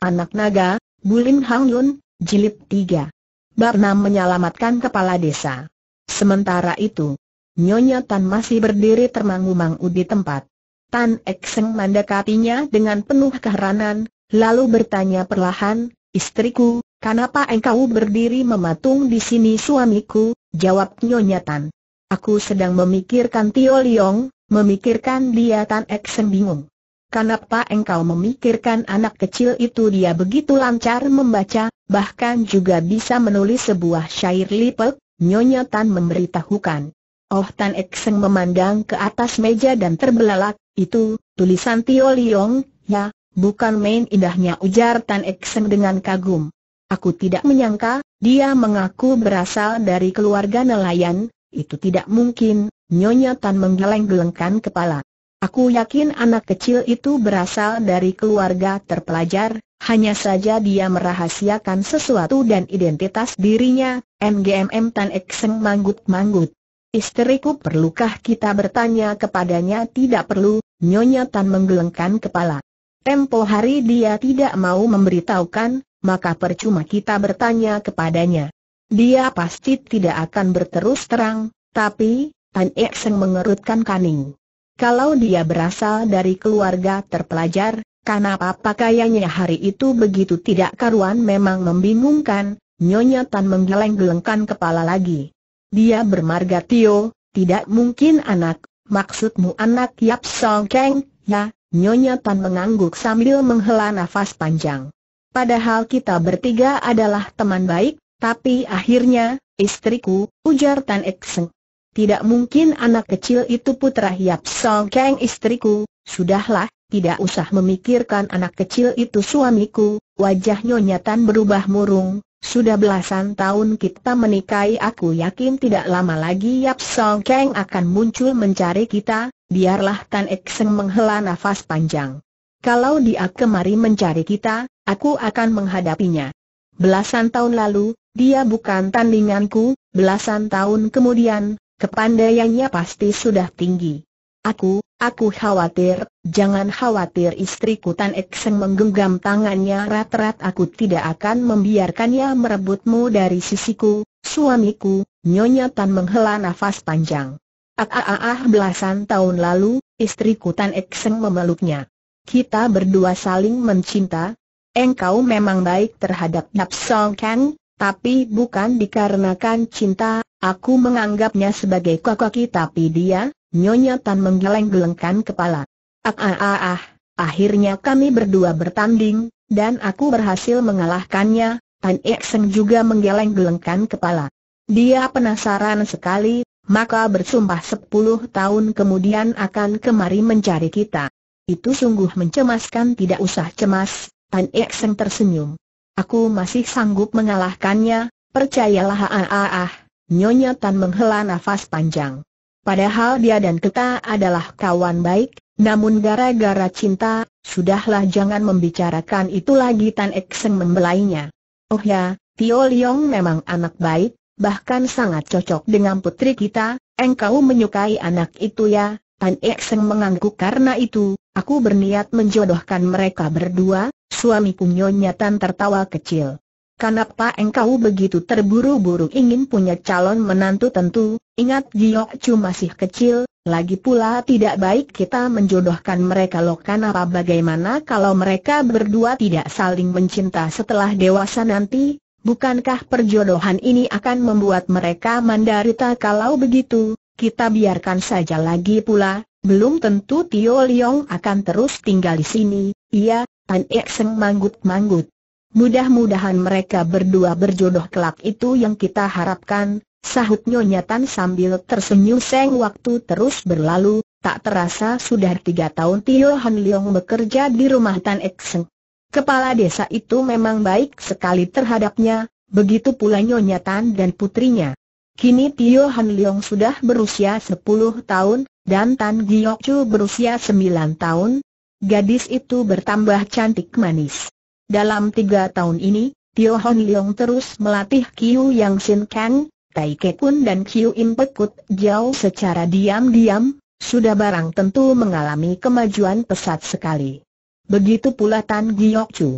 Anak Naga, Bulim Hang Yun, Jilid 3. Bab Menyelamatkan Kepala Desa. Sementara itu, Nyonya Tan masih berdiri termangu-mangu di tempat. Tan Ekseng mendekatinya dengan penuh keheranan, lalu bertanya perlahan, Istriku, kenapa engkau berdiri mematung di sini suamiku? Jawab Nyonya Tan. Aku sedang memikirkan Tio Liong, memikirkan dia Tan Ekseng bingung. Kenapa engkau memikirkan anak kecil itu dia begitu lancar membaca, bahkan juga bisa menulis sebuah syair lipek, Nyonya Tan memberitahukan. Oh Tan Ekseng memandang ke atas meja dan terbelalak, itu, tulisan Tio Liong, ya, bukan main indahnya ujar Tan Ekseng dengan kagum. Aku tidak menyangka, dia mengaku berasal dari keluarga nelayan, itu tidak mungkin, Nyonya Tan menggeleng-gelengkan kepala. Aku yakin anak kecil itu berasal dari keluarga terpelajar, hanya saja dia merahasiakan sesuatu dan identitas dirinya, MGMM Tan Ekseng manggut-manggut. Istriku perlukah kita bertanya kepadanya tidak perlu, Nyonya Tan menggelengkan kepala. Tempo hari dia tidak mau memberitahukan, maka percuma kita bertanya kepadanya. Dia pasti tidak akan berterus terang, tapi, Tan Ekseng mengerutkan kaning. Kalau dia berasal dari keluarga terpelajar, kenapa pakaiannya hari itu begitu tidak karuan memang membingungkan, Nyonya Tan menggeleng-gelengkan kepala lagi. Dia bermarga Tio, tidak mungkin anak, maksudmu anak Yap Song Keng, ya, Nyonya Tan mengangguk sambil menghela nafas panjang. Padahal kita bertiga adalah teman baik, tapi akhirnya, istriku, ujar Tan Ekseng. Tidak mungkin anak kecil itu putra Yap Song Kang istriku, sudahlah, tidak usah memikirkan anak kecil itu suamiku, wajah Nyonya Tan berubah murung, sudah belasan tahun kita menikahi aku yakin tidak lama lagi Yap Song Kang akan muncul mencari kita, biarlah Tan Seng menghela nafas panjang. Kalau dia kemari mencari kita, aku akan menghadapinya. Belasan tahun lalu, dia bukan tandinganku, belasan tahun kemudian, Kepandaiannya pasti sudah tinggi. Aku, aku khawatir, jangan khawatir istriku Tan Ekseng menggenggam tangannya rat-rat aku tidak akan membiarkannya merebutmu dari sisiku, suamiku, Nyonya Tan menghela nafas panjang. Ah, ah, ah, ah belasan tahun lalu, istriku Tan Ekseng memeluknya. Kita berdua saling mencinta, engkau memang baik terhadap Napsong, Kang, tapi bukan dikarenakan cinta, aku menganggapnya sebagai kakaki tapi dia, Nyonya Tan menggeleng-gelengkan kepala. Ah ah ah ah, akhirnya kami berdua bertanding, dan aku berhasil mengalahkannya, Tan Ekseng juga menggeleng-gelengkan kepala. Dia penasaran sekali, maka bersumpah sepuluh tahun kemudian akan kemari mencari kita. Itu sungguh mencemaskan tidak usah cemas, Tan Ekseng tersenyum. Aku masih sanggup mengalahkannya, percayalah ah ah ah. Nyonya Tan menghela nafas panjang. Padahal dia dan kita adalah kawan baik, namun gara-gara cinta, sudahlah jangan membicarakan itu lagi Tan Ekseng membelainya. Oh ya, Tio Leong memang anak baik, bahkan sangat cocok dengan putri kita, engkau menyukai anak itu ya, Tan Ekseng mengangguk karena itu, aku berniat menjodohkan mereka berdua, Suamiku Nyonya Tan tertawa kecil. Kenapa engkau begitu terburu-buru ingin punya calon menantu tentu, ingat Giok Chu masih kecil, lagi pula tidak baik kita menjodohkan mereka loh Kenapa bagaimana kalau mereka berdua tidak saling mencinta setelah dewasa nanti, bukankah perjodohan ini akan membuat mereka mandarita kalau begitu, kita biarkan saja lagi pula, belum tentu Tio Liong akan terus tinggal di sini, iya, Tan Ekseng manggut-manggut. Mudah-mudahan mereka berdua berjodoh kelak itu yang kita harapkan, sahut Nyonya Tan sambil tersenyum seng waktu terus berlalu, tak terasa sudah tiga tahun Tio Han Leong bekerja di rumah Tan Ekseng. Kepala desa itu memang baik sekali terhadapnya, begitu pula Nyonya Tan dan putrinya. Kini Tio Han Leong sudah berusia sepuluh tahun, dan Tan Giyok Chu berusia sembilan tahun, Gadis itu bertambah cantik manis. Dalam tiga tahun ini, Tio Hon Leong terus melatih Kiu Yang Sin Kang, Tai Ke Kun dan Kiu Im Pekut Jiao secara diam-diam, sudah barang tentu mengalami kemajuan pesat sekali. Begitu pula Tan Giok Chu.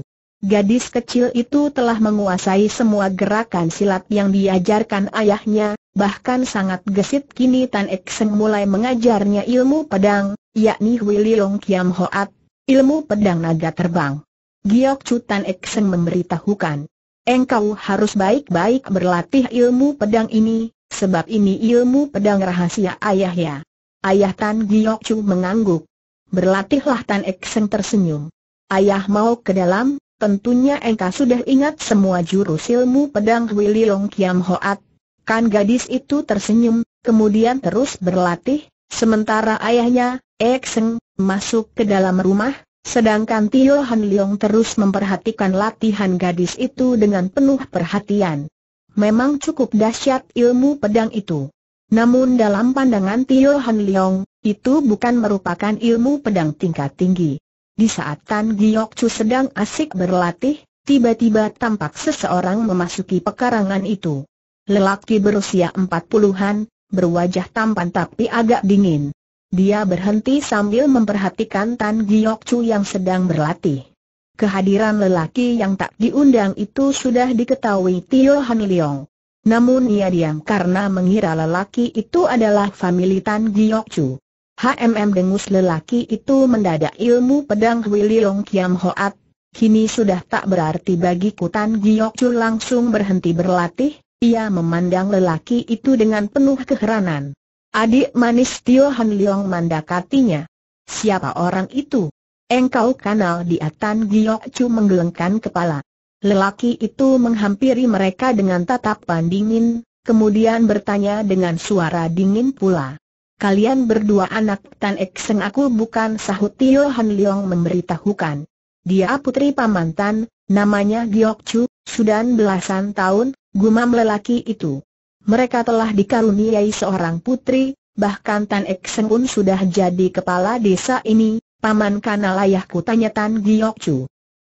Gadis kecil itu telah menguasai semua gerakan silat yang diajarkan ayahnya, bahkan sangat gesit kini Tan Ek Seng mulai mengajarnya ilmu pedang, yakni Hui Long Kiam Hoat, ilmu pedang naga terbang. Giok Chu Tan Ek Seng memberitahukan, engkau harus baik-baik berlatih ilmu pedang ini, sebab ini ilmu pedang rahasia ayah ya. Ayah Tan Giok Chu mengangguk. Berlatihlah Tan Ek Seng tersenyum. Ayah mau ke dalam, tentunya engkau sudah ingat semua jurus ilmu pedang Willy Long Kiam Hoat, Kan gadis itu tersenyum, kemudian terus berlatih, sementara ayahnya, Seng, masuk ke dalam rumah, sedangkan Tio Han Leong terus memperhatikan latihan gadis itu dengan penuh perhatian. Memang cukup dahsyat ilmu pedang itu. Namun dalam pandangan Tio Han Leong, itu bukan merupakan ilmu pedang tingkat tinggi. Di saat Tan Giok Chu sedang asik berlatih, tiba-tiba tampak seseorang memasuki pekarangan itu. Lelaki berusia empat puluhan, berwajah tampan tapi agak dingin. Dia berhenti sambil memperhatikan Tan Giok Chu yang sedang berlatih. Kehadiran lelaki yang tak diundang itu sudah diketahui Tio Han Namun ia diam karena mengira lelaki itu adalah famili Tan Giok Chu. HMM dengus lelaki itu mendadak ilmu pedang Hui Leong Kiam Hoat, kini sudah tak berarti bagi Kutan Giok Chu langsung berhenti berlatih, ia memandang lelaki itu dengan penuh keheranan. Adik manis Tio Han Leong mandakatinya. Siapa orang itu? Engkau kanal di Atan Giok Chu menggelengkan kepala. Lelaki itu menghampiri mereka dengan tatapan dingin, kemudian bertanya dengan suara dingin pula. Kalian berdua anak Tan Ek Seng aku bukan sahut Tio Han Leong memberitahukan. Dia putri pamantan, namanya Giok Chu, sudah belasan tahun, Gumam lelaki itu. Mereka telah dikaruniai seorang putri, bahkan Tan Ek pun sudah jadi kepala desa ini, paman kanalayahku tanya Tan Giok Chu.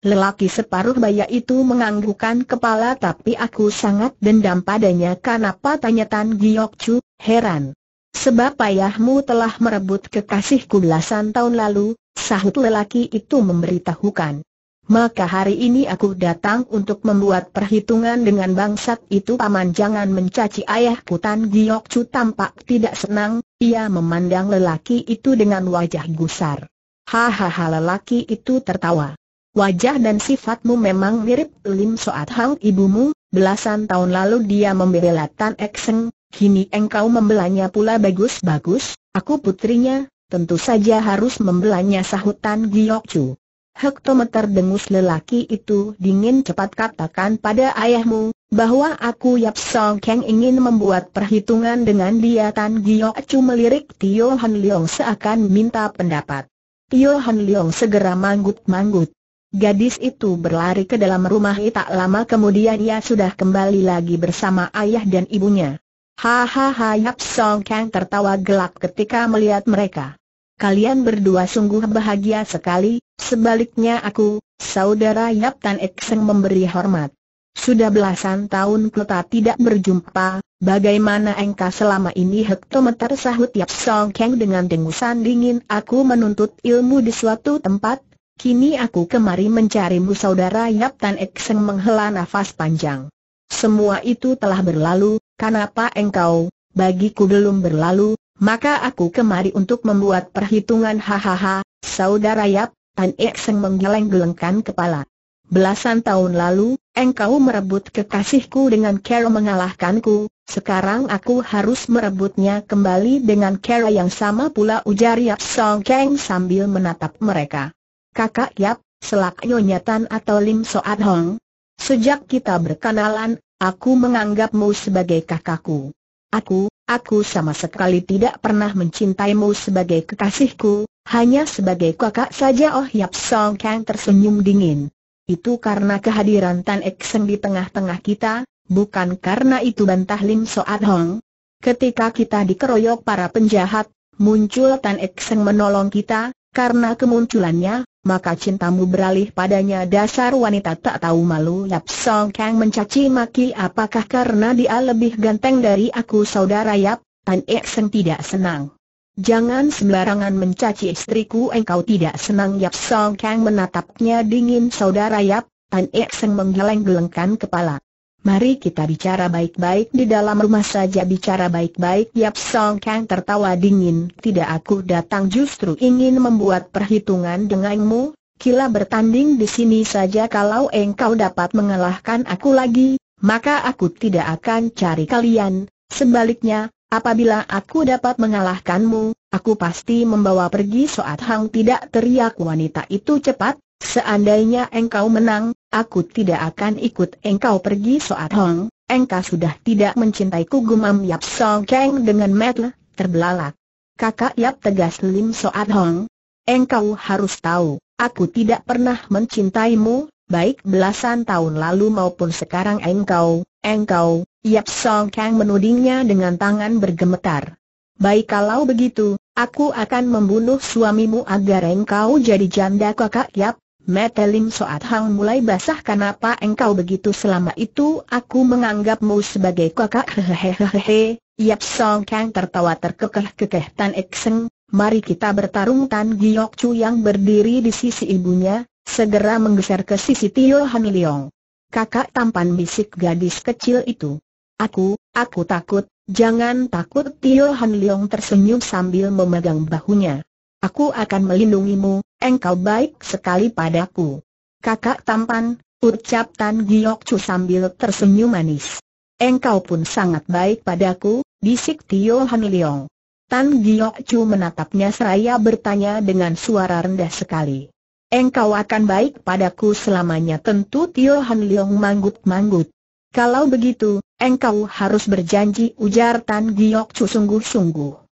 Lelaki separuh baya itu menganggukkan kepala tapi aku sangat dendam padanya kenapa tanya Tan Giok Chu, heran. Sebab ayahmu telah merebut kekasihku belasan tahun lalu, sahut lelaki itu memberitahukan. Maka hari ini aku datang untuk membuat perhitungan dengan bangsat itu Paman jangan mencaci ayah. Putan Giok Chu tampak tidak senang, ia memandang lelaki itu dengan wajah gusar. Hahaha lelaki itu tertawa. Wajah dan sifatmu memang mirip Lim Soat Hang ibumu, belasan tahun lalu dia membela Tan Ekseng, kini engkau membelanya pula bagus-bagus, aku putrinya, tentu saja harus membelanya sahutan Giok Chu. Hektometer dengus lelaki itu dingin cepat katakan pada ayahmu, bahwa aku Yap Song Kang ingin membuat perhitungan dengan dia Tan Giok Chu melirik Tio Han Leong seakan minta pendapat. Tio Han Leong segera manggut-manggut. Gadis itu berlari ke dalam rumah tak lama kemudian ia sudah kembali lagi bersama ayah dan ibunya. Hahaha Yap Song Kang tertawa gelap ketika melihat mereka. Kalian berdua sungguh bahagia sekali, Sebaliknya aku, saudara Yap Tan Ek Seng memberi hormat. Sudah belasan tahun kita tidak berjumpa, bagaimana engkau selama ini hektometer sahut Yap Song Keng dengan dengusan dingin aku menuntut ilmu di suatu tempat, kini aku kemari mencarimu saudara Yap Tan Ek menghela nafas panjang. Semua itu telah berlalu, kenapa engkau, bagiku belum berlalu, maka aku kemari untuk membuat perhitungan hahaha, saudara Yap, Tan Ekseng menggeleng-gelengkan kepala. Belasan tahun lalu, engkau merebut kekasihku dengan cara mengalahkanku, sekarang aku harus merebutnya kembali dengan cara yang sama pula ujar Yap Song Kang sambil menatap mereka. Kakak Yap, selak Tan atau Lim Soat Hong. Sejak kita berkenalan, aku menganggapmu sebagai kakakku. Aku, Aku sama sekali tidak pernah mencintaimu sebagai kekasihku, hanya sebagai kakak saja Oh Yap Song Kang tersenyum dingin. Itu karena kehadiran Tan Ek Seng di tengah-tengah kita, bukan karena itu bantah Lim Soat Hong. Ketika kita dikeroyok para penjahat, muncul Tan Ek Seng menolong kita, karena kemunculannya, maka cintamu beralih padanya dasar wanita tak tahu malu Lap Song Kang mencaci maki apakah karena dia lebih ganteng dari aku saudara Yap, Tan Ek Seng tidak senang. Jangan sembarangan mencaci istriku engkau tidak senang Yap Song Kang menatapnya dingin saudara Yap, Tan Ek Seng menggeleng-gelengkan kepala. Mari kita bicara baik-baik di dalam rumah saja bicara baik-baik Yap Song Kang tertawa dingin Tidak aku datang justru ingin membuat perhitungan denganmu Kila bertanding di sini saja kalau engkau dapat mengalahkan aku lagi Maka aku tidak akan cari kalian Sebaliknya, apabila aku dapat mengalahkanmu Aku pasti membawa pergi Soat Hang tidak teriak wanita itu cepat Seandainya engkau menang, aku tidak akan ikut engkau pergi Soat Hong, engkau sudah tidak mencintaiku gumam Yap Song Kang dengan metel, terbelalak. Kakak Yap tegas Lim Soat Hong. Engkau harus tahu, aku tidak pernah mencintaimu, baik belasan tahun lalu maupun sekarang engkau, engkau, Yap Song Kang menudingnya dengan tangan bergemetar. Baik kalau begitu, aku akan membunuh suamimu agar engkau jadi janda kakak Yap, Metelim Soat Hang mulai basah kenapa engkau begitu selama itu aku menganggapmu sebagai kakak hehehehehe. Yap Song Kang tertawa terkekeh-kekeh Tan Xing, mari kita bertarung Tan Giok Chu yang berdiri di sisi ibunya, segera menggeser ke sisi Tio Han Leong. Kakak tampan bisik gadis kecil itu. Aku, aku takut, jangan takut Tio Han Leong tersenyum sambil memegang bahunya. Aku akan melindungimu, engkau baik sekali padaku. Kakak tampan, ucap Tan Giok Chu sambil tersenyum manis. Engkau pun sangat baik padaku, bisik Tio Han Leong. Tan Giok Chu menatapnya seraya bertanya dengan suara rendah sekali. Engkau akan baik padaku selamanya tentu Tio Han Leong manggut-manggut. Kalau begitu, engkau harus berjanji ujar Tan Giok Chu sungguh-sungguh.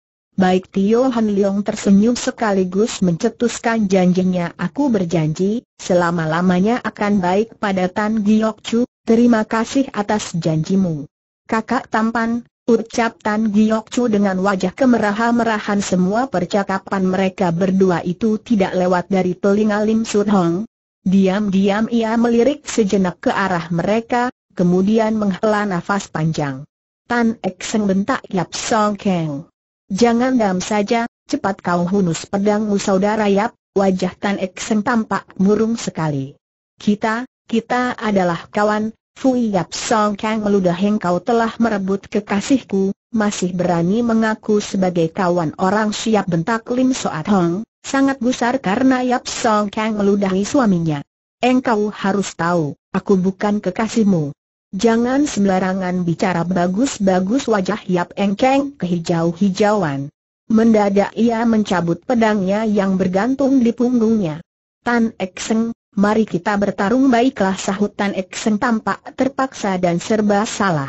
Baik Tio Han Leong tersenyum sekaligus mencetuskan janjinya aku berjanji, selama-lamanya akan baik pada Tan Giok Chu, terima kasih atas janjimu. Kakak tampan, ucap Tan Giok Chu dengan wajah kemerahan merahan semua percakapan mereka berdua itu tidak lewat dari telinga Lim Sur Hong. Diam-diam ia melirik sejenak ke arah mereka, kemudian menghela nafas panjang. Tan Ek Seng bentak Yap Song Keng. Jangan dam saja, cepat kau hunus pedangmu saudara Yap, wajah Tan Eksem tampak murung sekali. Kita, kita adalah kawan, Fui Yap Song Kang meludah yang kau telah merebut kekasihku, masih berani mengaku sebagai kawan orang siap bentak Lim Soat Hong, sangat gusar karena Yap Song Kang meludahi suaminya. Engkau harus tahu, aku bukan kekasihmu. Jangan sembarangan bicara bagus-bagus wajah Yap Engkeng kehijau-hijauan. Mendadak ia mencabut pedangnya yang bergantung di punggungnya. Tan Ekseng, mari kita bertarung baiklah sahut Tan Ekseng tampak terpaksa dan serba salah.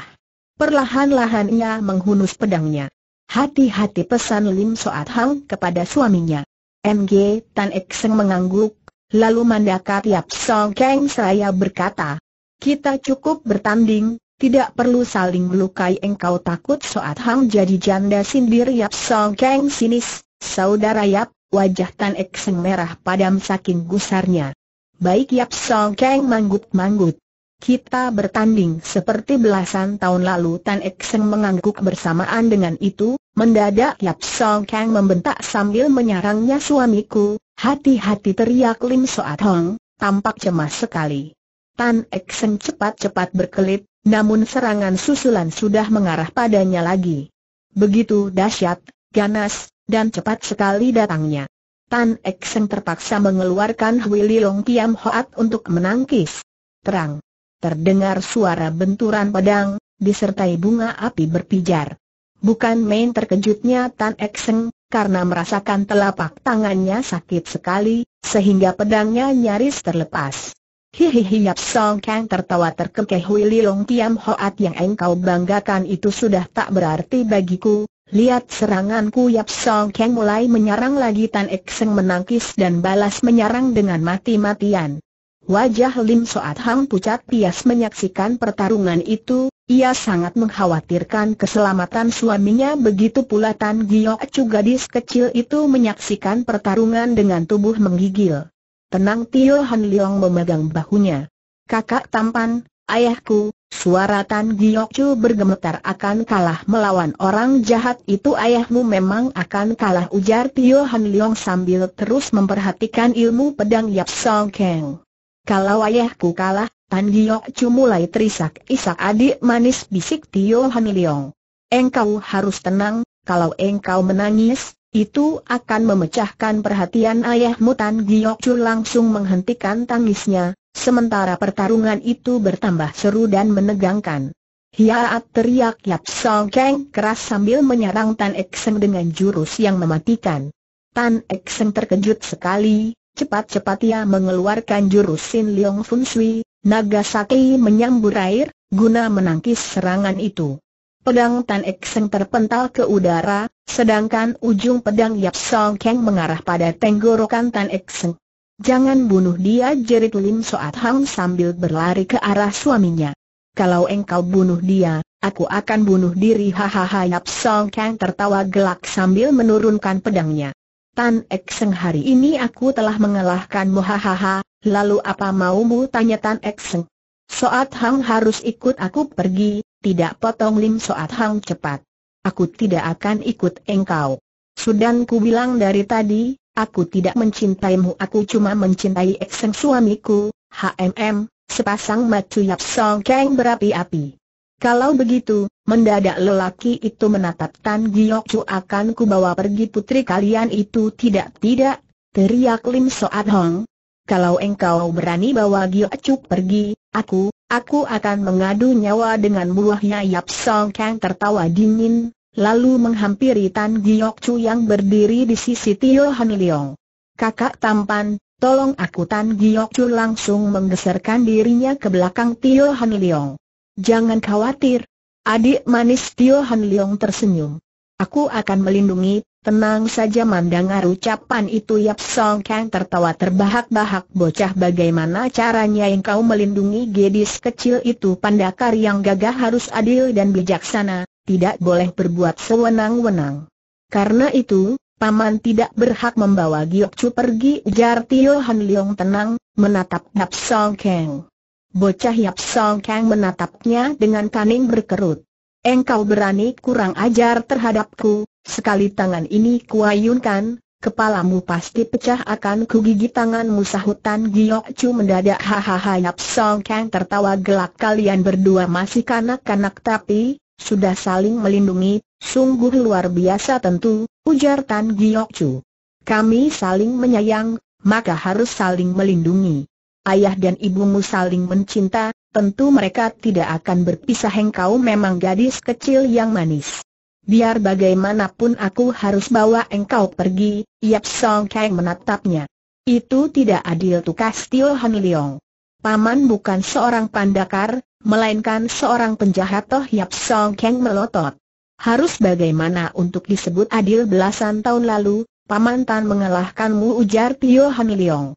Perlahan-lahan ia menghunus pedangnya. Hati-hati pesan Lim Soat Hang kepada suaminya. Ng, Tan Ekseng mengangguk, lalu mandaka Yap Song Keng saya berkata, kita cukup bertanding, tidak perlu saling melukai engkau takut Soat Hang jadi janda sindir Yap Song Kang sinis, saudara Yap, wajah Tan Ek Seng merah padam saking gusarnya. Baik Yap Song Kang manggut-manggut. Kita bertanding seperti belasan tahun lalu Tan Ek Seng mengangguk bersamaan dengan itu, mendadak Yap Song Kang membentak sambil menyarangnya suamiku, hati-hati teriak Lim Soat Hong, tampak cemas sekali. Tan Eksen cepat-cepat berkelit, namun serangan susulan sudah mengarah padanya lagi. Begitu dahsyat, ganas, dan cepat sekali datangnya. Tan Eksen terpaksa mengeluarkan Hui Long Piam Hoat untuk menangkis. Terang. Terdengar suara benturan pedang, disertai bunga api berpijar. Bukan main terkejutnya Tan Ekseng, karena merasakan telapak tangannya sakit sekali, sehingga pedangnya nyaris terlepas. Hihihi Yap Song Kang tertawa terkekeh Hui Long Tiam Hoat yang engkau banggakan itu sudah tak berarti bagiku. Lihat seranganku Yap Song Kang mulai menyerang lagi Tan Ek Seng menangkis dan balas menyerang dengan mati-matian. Wajah Lim Soat Hang pucat pias menyaksikan pertarungan itu, ia sangat mengkhawatirkan keselamatan suaminya begitu pula Tan Giyok Acu gadis kecil itu menyaksikan pertarungan dengan tubuh menggigil. Tenang Tio Han Leong memegang bahunya. Kakak tampan, ayahku, suara Tan Chu bergemetar akan kalah melawan orang jahat itu ayahmu memang akan kalah ujar Tio Han Leong sambil terus memperhatikan ilmu pedang Yap Song Keng. Kalau ayahku kalah, Tan Chu mulai terisak-isak adik manis bisik Tio Han Leong. Engkau harus tenang, kalau engkau menangis, itu akan memecahkan perhatian ayahmu Tan Giok Chu langsung menghentikan tangisnya, sementara pertarungan itu bertambah seru dan menegangkan. Hiaat teriak Yap Song Kang keras sambil menyerang Tan Ekseng dengan jurus yang mematikan. Tan Ekseng terkejut sekali, cepat-cepat ia mengeluarkan jurus Sin Leong Fun Sui, naga Sakai menyambur air, guna menangkis serangan itu. Pedang Tan Ek Seng terpental ke udara, sedangkan ujung pedang Yap Song Kang mengarah pada tenggorokan Tan Ek Seng. Jangan bunuh dia jerit Lim Soat Hang sambil berlari ke arah suaminya. Kalau engkau bunuh dia, aku akan bunuh diri hahaha Yap Song Kang tertawa gelak sambil menurunkan pedangnya. Tan Ek Seng hari ini aku telah mengalahkanmu hahaha, lalu apa maumu tanya Tan Ek Seng. Soat Hang harus ikut aku pergi, tidak potong Lim Soat Hang cepat. Aku tidak akan ikut engkau. Sudan ku bilang dari tadi, aku tidak mencintaimu aku cuma mencintai ekseng suamiku, HMM, sepasang macu yap song keng berapi-api. Kalau begitu, mendadak lelaki itu menatap Tan Giok Chu akan bawa pergi putri kalian itu tidak-tidak, teriak Lim Soat Hong. Kalau engkau berani bawa Giok Chu pergi, aku, Aku akan mengadu nyawa dengan buahnya Yap Song Kang tertawa dingin, lalu menghampiri Tan Giok Chu yang berdiri di sisi Tio Han Leong. Kakak tampan, tolong aku Tan Giok Chu langsung menggeserkan dirinya ke belakang Tio Han Leong. Jangan khawatir. Adik manis Tio Han Leong tersenyum. Aku akan melindungi Tenang saja mandangar ucapan itu Yap Song Kang tertawa terbahak-bahak bocah bagaimana caranya engkau melindungi gadis kecil itu pandakar yang gagah harus adil dan bijaksana, tidak boleh berbuat sewenang-wenang. Karena itu, Paman tidak berhak membawa Giok Chu pergi ujar Tio Han Leong tenang, menatap Yap Song Kang. Bocah Yap Song Kang menatapnya dengan kaning berkerut. Engkau berani kurang ajar terhadapku, Sekali tangan ini kuayunkan, kepalamu pasti pecah akan kugigit tanganmu sahutan Tan Chu mendadak hahaha Yap Song Kang tertawa gelak kalian berdua masih kanak-kanak tapi, sudah saling melindungi, sungguh luar biasa tentu, ujar Tan Giok Chu. Kami saling menyayang, maka harus saling melindungi. Ayah dan ibumu saling mencinta, tentu mereka tidak akan berpisah engkau memang gadis kecil yang manis biar bagaimanapun aku harus bawa engkau pergi, Yap Song Kang menatapnya. Itu tidak adil tukas Tio Han Leong. Paman bukan seorang pandakar, melainkan seorang penjahat toh Yap Song Kang melotot. Harus bagaimana untuk disebut adil belasan tahun lalu, Paman Tan mengalahkanmu ujar Tio Han Leong.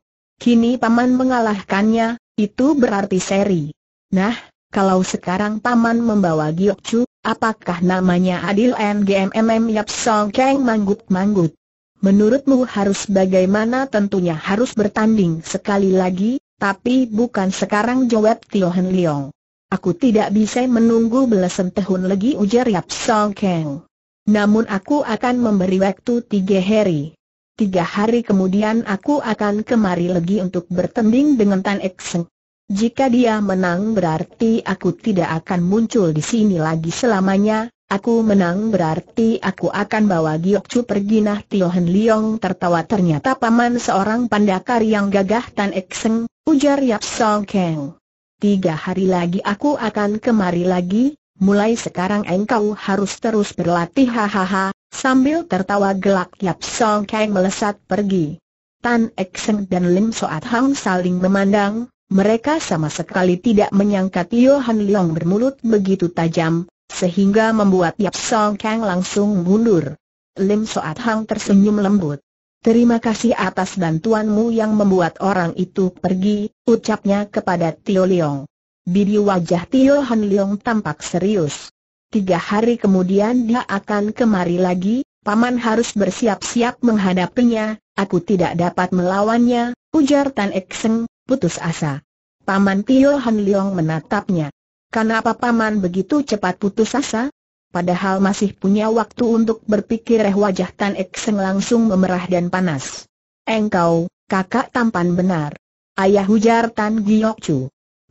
Kini Paman mengalahkannya, itu berarti seri. Nah, kalau sekarang paman membawa Giok Chu, apakah namanya adil NGMMM Yap Song Kang manggut-manggut? Menurutmu harus bagaimana tentunya harus bertanding sekali lagi, tapi bukan sekarang jawab Tio Hen Leong. Aku tidak bisa menunggu belasan tahun lagi ujar Yap Song Kang. Namun aku akan memberi waktu tiga hari. Tiga hari kemudian aku akan kemari lagi untuk bertanding dengan Tan Ek Seng. Jika dia menang berarti aku tidak akan muncul di sini lagi selamanya, aku menang berarti aku akan bawa Giok Chu pergi nah Tio Hen Leong tertawa ternyata paman seorang pandakar yang gagah Tan Ekseng, ujar Yap Song Keng. Tiga hari lagi aku akan kemari lagi, mulai sekarang engkau harus terus berlatih hahaha, sambil tertawa gelak Yap Song Keng melesat pergi. Tan Ekseng dan Lim Soat Hang saling memandang, mereka sama sekali tidak menyangka Tio Han Leong bermulut begitu tajam, sehingga membuat Yap Song Kang langsung mundur. Lim Soat Hang tersenyum lembut. Terima kasih atas bantuanmu yang membuat orang itu pergi, ucapnya kepada Tio Leong. Bibi wajah Tio Han Leong tampak serius. Tiga hari kemudian dia akan kemari lagi, Paman harus bersiap-siap menghadapinya, aku tidak dapat melawannya, ujar Tan Ek Seng, putus asa. Paman Tio Han Leong menatapnya. Kenapa paman begitu cepat putus asa? Padahal masih punya waktu untuk berpikir eh wajah Tan Ek langsung memerah dan panas. Engkau, kakak tampan benar. Ayah hujar Tan Giyok Chu.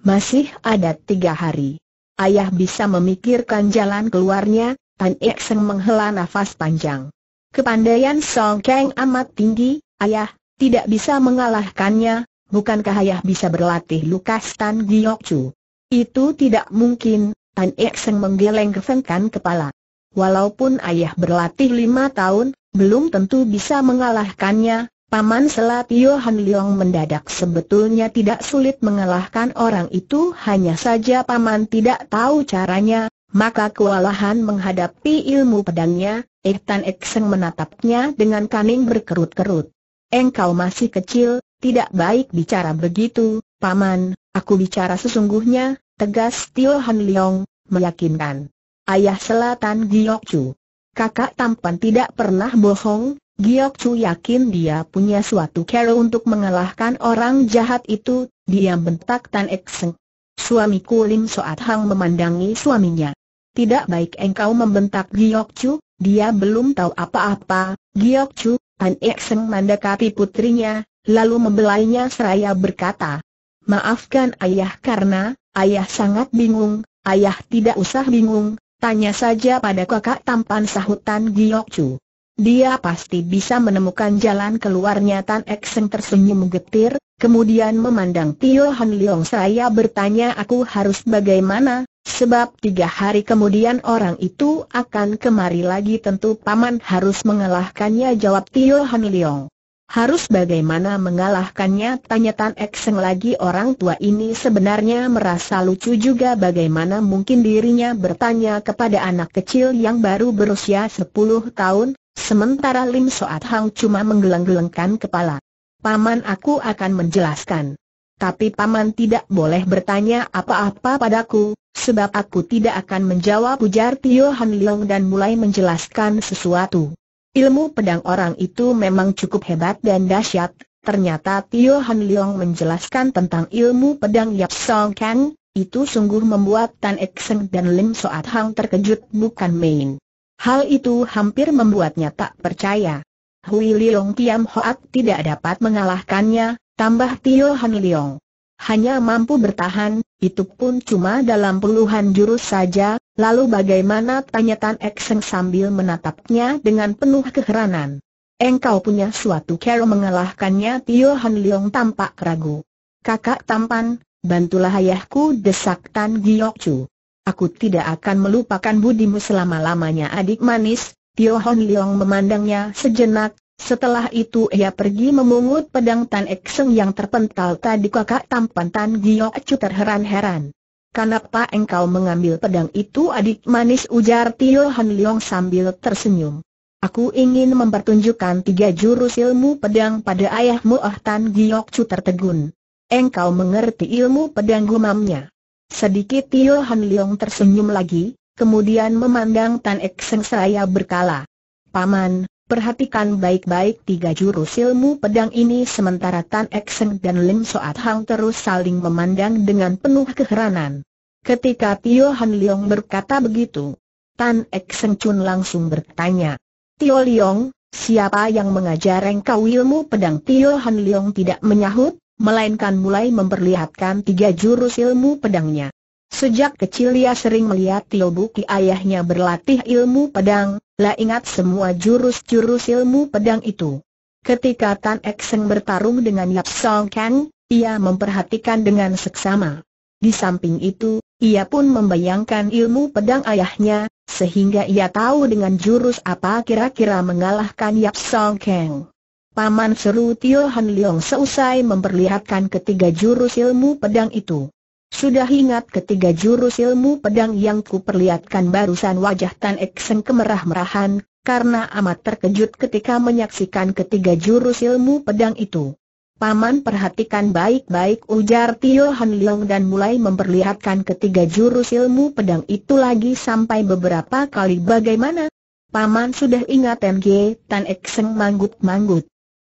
Masih ada tiga hari. Ayah bisa memikirkan jalan keluarnya, Tan Ek menghela nafas panjang. Kepandaian Song Kang amat tinggi, ayah, tidak bisa mengalahkannya, bukankah ayah bisa berlatih Lukas Tan Giok Chu? Itu tidak mungkin, Tan Ek Seng menggeleng kesengkan kepala. Walaupun ayah berlatih lima tahun, belum tentu bisa mengalahkannya, Paman Selat Yohan Leong mendadak sebetulnya tidak sulit mengalahkan orang itu hanya saja Paman tidak tahu caranya, maka kewalahan menghadapi ilmu pedangnya, Ek Tan Ek Seng menatapnya dengan kaning berkerut-kerut. Engkau masih kecil, tidak baik bicara begitu, Paman, aku bicara sesungguhnya, tegas Tio Han Leong, meyakinkan. Ayah selatan Giok Chu. Kakak tampan tidak pernah bohong, Giok Chu yakin dia punya suatu cara untuk mengalahkan orang jahat itu, dia bentak Tan Ek Seng. Suamiku Lim Soat Hang memandangi suaminya. Tidak baik engkau membentak Giok Chu, dia belum tahu apa-apa, Giok Chu, Tan Ek Seng mendekati putrinya, lalu membelainya seraya berkata, Maafkan ayah karena, ayah sangat bingung, ayah tidak usah bingung, tanya saja pada kakak tampan sahutan Giokcu. Dia pasti bisa menemukan jalan keluarnya Tan Ekseng tersenyum getir, kemudian memandang Tio Han Leong saya bertanya aku harus bagaimana, sebab tiga hari kemudian orang itu akan kemari lagi tentu paman harus mengalahkannya jawab Tio Han Leong. Harus bagaimana mengalahkannya tanya Tan Ekseng lagi orang tua ini sebenarnya merasa lucu juga bagaimana mungkin dirinya bertanya kepada anak kecil yang baru berusia 10 tahun, sementara Lim Soat Hang cuma menggeleng-gelengkan kepala. Paman aku akan menjelaskan. Tapi paman tidak boleh bertanya apa-apa padaku, sebab aku tidak akan menjawab ujar Tio Han Leong dan mulai menjelaskan sesuatu. Ilmu pedang orang itu memang cukup hebat dan dahsyat. Ternyata Tio Han Leong menjelaskan tentang ilmu pedang Yap Song Kang, itu sungguh membuat Tan Ek Seng dan Lim Soat Hang terkejut bukan main. Hal itu hampir membuatnya tak percaya. Hui Leong Tiam Hoat tidak dapat mengalahkannya, tambah Tio Han Leong hanya mampu bertahan, itu pun cuma dalam puluhan jurus saja, lalu bagaimana tanya Tan Ekseng sambil menatapnya dengan penuh keheranan. Engkau punya suatu cara mengalahkannya Tio Han Leong tampak ragu. Kakak tampan, bantulah ayahku desak Tan Giok Chu. Aku tidak akan melupakan budimu selama-lamanya adik manis, Tio Hon Leong memandangnya sejenak, setelah itu ia pergi memungut pedang Tan Ek Seng yang terpental tadi kakak tampan Tan Giok Cu terheran-heran. Kenapa engkau mengambil pedang itu adik manis ujar Tio Han Leong sambil tersenyum. Aku ingin mempertunjukkan tiga jurus ilmu pedang pada ayahmu Oh ah, Tan Giok Cu tertegun. Engkau mengerti ilmu pedang gumamnya. Sedikit Tio Han Leong tersenyum lagi, kemudian memandang Tan Ek Seng seraya berkala. Paman, Perhatikan baik-baik tiga jurus ilmu pedang ini sementara Tan Ekseng dan Lim Soat Hang terus saling memandang dengan penuh keheranan. Ketika Tio Han Leong berkata begitu, Tan Ekseng Chun langsung bertanya, Tio Leong, siapa yang mengajar engkau ilmu pedang? Tio Han Leong tidak menyahut, melainkan mulai memperlihatkan tiga jurus ilmu pedangnya. Sejak kecil ia sering melihat Tio Buki ayahnya berlatih ilmu pedang, lah ingat semua jurus-jurus ilmu pedang itu. Ketika Tan Ekseng bertarung dengan Yap Song Kang, ia memperhatikan dengan seksama. Di samping itu, ia pun membayangkan ilmu pedang ayahnya, sehingga ia tahu dengan jurus apa kira-kira mengalahkan Yap Song Kang. Paman seru Tio Han Leong seusai memperlihatkan ketiga jurus ilmu pedang itu. Sudah ingat ketiga jurus ilmu pedang yang kuperlihatkan barusan wajah Tan Ek Seng kemerah-merahan, karena amat terkejut ketika menyaksikan ketiga jurus ilmu pedang itu. Paman perhatikan baik-baik ujar Tio Han Leong dan mulai memperlihatkan ketiga jurus ilmu pedang itu lagi sampai beberapa kali bagaimana? Paman sudah ingat MG Tan Ek manggut-manggut.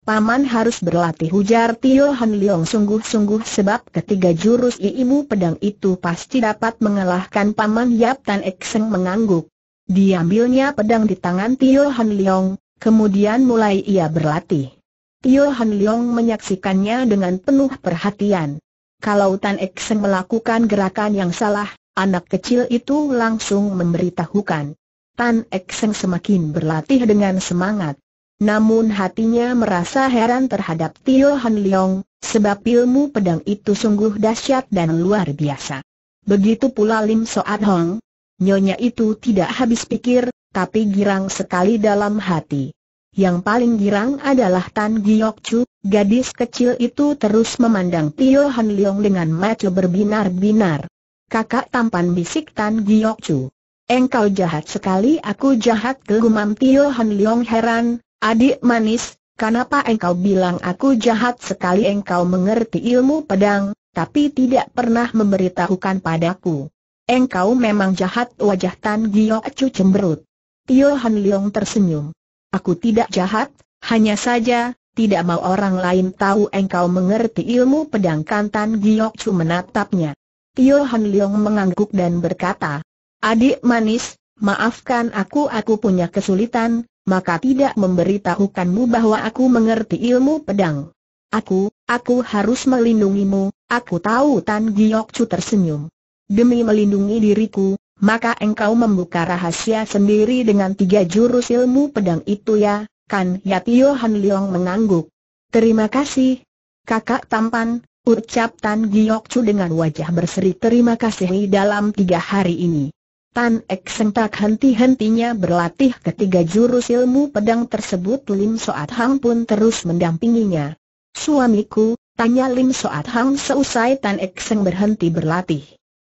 Paman harus berlatih ujar Tio Han Leong sungguh-sungguh sebab ketiga jurus iimu pedang itu pasti dapat mengalahkan Paman Yap Tan Ekseng mengangguk. Diambilnya pedang di tangan Tio Han Leong, kemudian mulai ia berlatih. Tio Han Leong menyaksikannya dengan penuh perhatian. Kalau Tan Ekseng melakukan gerakan yang salah, anak kecil itu langsung memberitahukan. Tan Ekseng semakin berlatih dengan semangat namun hatinya merasa heran terhadap Tio Han Leong, sebab ilmu pedang itu sungguh dahsyat dan luar biasa. Begitu pula Lim Soat Hong, nyonya itu tidak habis pikir, tapi girang sekali dalam hati. Yang paling girang adalah Tan Giok Chu, gadis kecil itu terus memandang Tio Han Leong dengan mata berbinar-binar. Kakak tampan bisik Tan Giok Chu. Engkau jahat sekali aku jahat kegumam Tio Han Leong heran, Adik manis, kenapa engkau bilang aku jahat sekali engkau mengerti ilmu pedang, tapi tidak pernah memberitahukan padaku. Engkau memang jahat wajah Tan Gio Acu cemberut. Tio Han Leong tersenyum. Aku tidak jahat, hanya saja, tidak mau orang lain tahu engkau mengerti ilmu pedang kantan Gio Chu menatapnya. Tio Han Leong mengangguk dan berkata, Adik manis, maafkan aku aku punya kesulitan, maka tidak memberitahukanmu bahwa aku mengerti ilmu pedang. Aku, aku harus melindungimu, aku tahu Tan Giok Chu tersenyum. Demi melindungi diriku, maka engkau membuka rahasia sendiri dengan tiga jurus ilmu pedang itu ya, kan Yatio Han Leong mengangguk. Terima kasih, kakak tampan, ucap Tan Giok Chu dengan wajah berseri terima kasih dalam tiga hari ini. Tan Ek sentak henti-hentinya berlatih ketiga jurus ilmu pedang tersebut Lim Soat Hang pun terus mendampinginya. Suamiku, tanya Lim Soat Hang seusai Tan Ek Seng berhenti berlatih.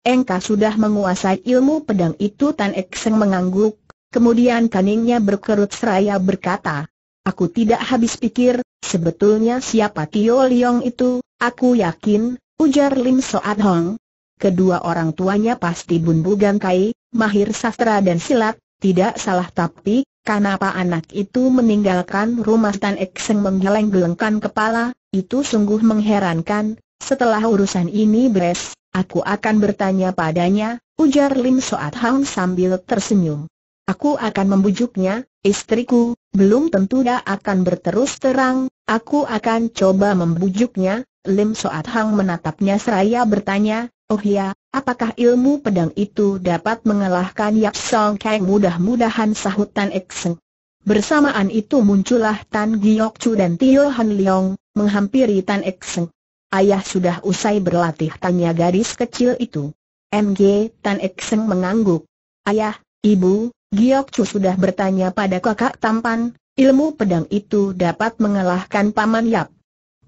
Engkau sudah menguasai ilmu pedang itu Tan Ek Seng mengangguk, kemudian kaningnya berkerut seraya berkata, Aku tidak habis pikir, sebetulnya siapa Tio Liong itu, aku yakin, ujar Lim Soat Hang. Kedua orang tuanya pasti Bun Bugang Kai, mahir sastra dan silat, tidak salah tapi, kenapa anak itu meninggalkan rumah Tan seng menggeleng-gelengkan kepala, itu sungguh mengherankan, setelah urusan ini beres, aku akan bertanya padanya, ujar Lim Soat Hang sambil tersenyum. Aku akan membujuknya, istriku, belum tentu dia akan berterus terang, aku akan coba membujuknya, Lim Soat Hang menatapnya seraya bertanya, Oh ya, apakah ilmu pedang itu dapat mengalahkan Yap Song Kang mudah-mudahan sahut Tan Ek Seng. Bersamaan itu muncullah Tan Giok Chu dan Tio Han Leong, menghampiri Tan Ek Seng. Ayah sudah usai berlatih tanya garis kecil itu. MG Tan Ek Seng mengangguk. Ayah, ibu, Giok Chu sudah bertanya pada kakak tampan, ilmu pedang itu dapat mengalahkan Paman Yap.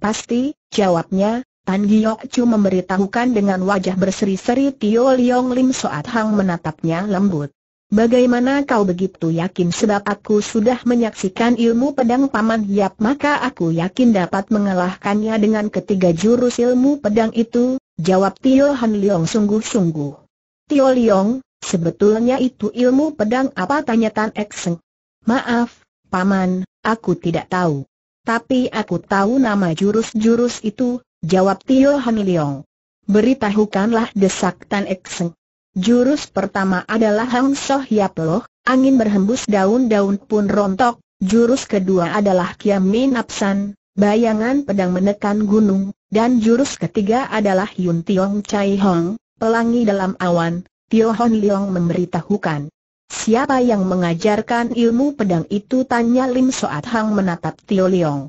Pasti, jawabnya, Tan Giok Chu memberitahukan dengan wajah berseri-seri Tio Liong Lim Soat Hang menatapnya lembut. Bagaimana kau begitu yakin sebab aku sudah menyaksikan ilmu pedang Paman Yap maka aku yakin dapat mengalahkannya dengan ketiga jurus ilmu pedang itu, jawab Tio Han Leong sungguh-sungguh. Tio Leong, sebetulnya itu ilmu pedang apa tanya Tan Ekseng? Maaf, Paman, aku tidak tahu. Tapi aku tahu nama jurus-jurus itu, Jawab Tio Hamiliong. Beritahukanlah desak Tan Ekseng. Jurus pertama adalah Hang Soh Yap Loh, angin berhembus daun-daun pun rontok. Jurus kedua adalah Kiam Min Apsan, bayangan pedang menekan gunung. Dan jurus ketiga adalah Yun Tiong Chai Hong, pelangi dalam awan. Tio Hon Leong memberitahukan. Siapa yang mengajarkan ilmu pedang itu? Tanya Lim Soat Hang menatap Tio Leong.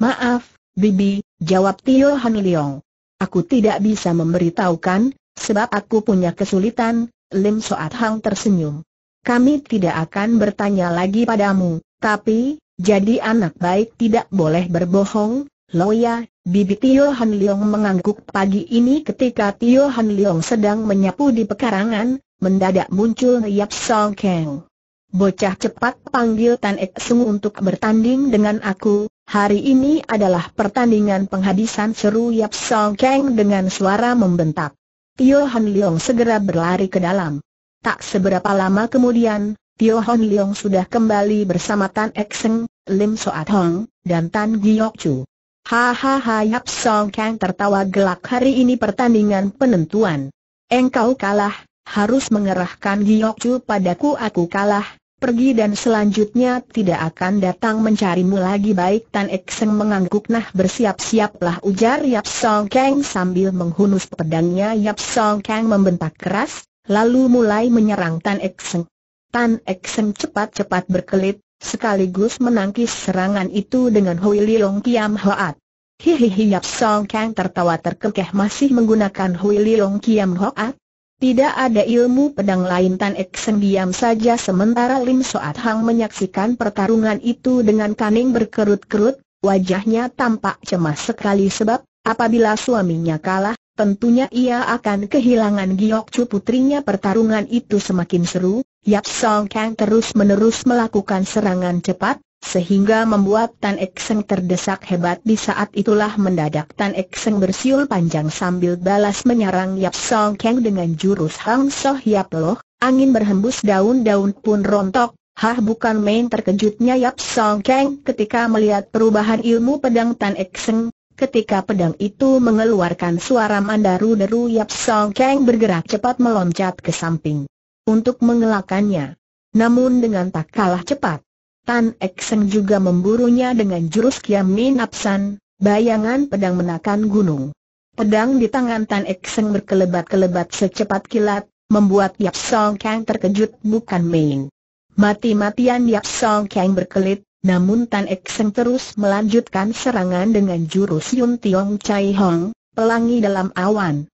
Maaf, Bibi, Jawab Tio Hamiliong. Aku tidak bisa memberitahukan, sebab aku punya kesulitan, Lim Soat Hang tersenyum. Kami tidak akan bertanya lagi padamu, tapi, jadi anak baik tidak boleh berbohong, Loya, Bibi Tio Han Leong mengangguk pagi ini ketika Tio Han Leong sedang menyapu di pekarangan, mendadak muncul Yap Song Kang. Bocah cepat panggil Tan Ek Sung untuk bertanding dengan aku, Hari ini adalah pertandingan penghabisan seru Yap Song Kang dengan suara membentak. Tio Hon Leong segera berlari ke dalam. Tak seberapa lama kemudian, Tio Hon Leong sudah kembali bersama Tan Ek Seng, Lim Soat Hong, dan Tan Giok Chu. Hahaha Yap Song Kang tertawa gelak hari ini pertandingan penentuan. Engkau kalah, harus mengerahkan Giok Chu padaku aku kalah, pergi dan selanjutnya tidak akan datang mencarimu lagi baik Tan Ek Seng mengangguk nah bersiap-siaplah ujar Yap Song Kang sambil menghunus pedangnya Yap Song Kang membentak keras, lalu mulai menyerang Tan Ek Seng. Tan Ek Seng cepat-cepat berkelit, sekaligus menangkis serangan itu dengan Hui Liong Kiam Hoat. Hihihi Yap Song Kang tertawa terkekeh masih menggunakan Hui Liong Kiam Hoat, tidak ada ilmu pedang lain Tan Ek Seng diam saja sementara Lim Soat Hang menyaksikan pertarungan itu dengan kaning berkerut-kerut, wajahnya tampak cemas sekali sebab, apabila suaminya kalah, tentunya ia akan kehilangan Giok cu putrinya pertarungan itu semakin seru, Yap Song Kang terus-menerus melakukan serangan cepat, sehingga membuat Tan Ek Seng terdesak hebat di saat itulah mendadak Tan Ek Seng bersiul panjang sambil balas menyerang Yap Song Kang dengan jurus Hang Soh Yap Loh, angin berhembus daun-daun pun rontok, Hah bukan main terkejutnya Yap Song Kang ketika melihat perubahan ilmu pedang Tan Ek Seng, ketika pedang itu mengeluarkan suara mandaru deru Yap Song Kang bergerak cepat meloncat ke samping untuk mengelakannya. Namun dengan tak kalah cepat, Tan Ekseng juga memburunya dengan jurus Kiam Min Apsan, bayangan pedang menakan gunung. Pedang di tangan Tan Ekseng berkelebat-kelebat secepat kilat, membuat Yap Song Kang terkejut bukan main. Mati-matian Yap Song Kang berkelit, namun Tan Ekseng terus melanjutkan serangan dengan jurus Yun Tiong Chai Hong, pelangi dalam awan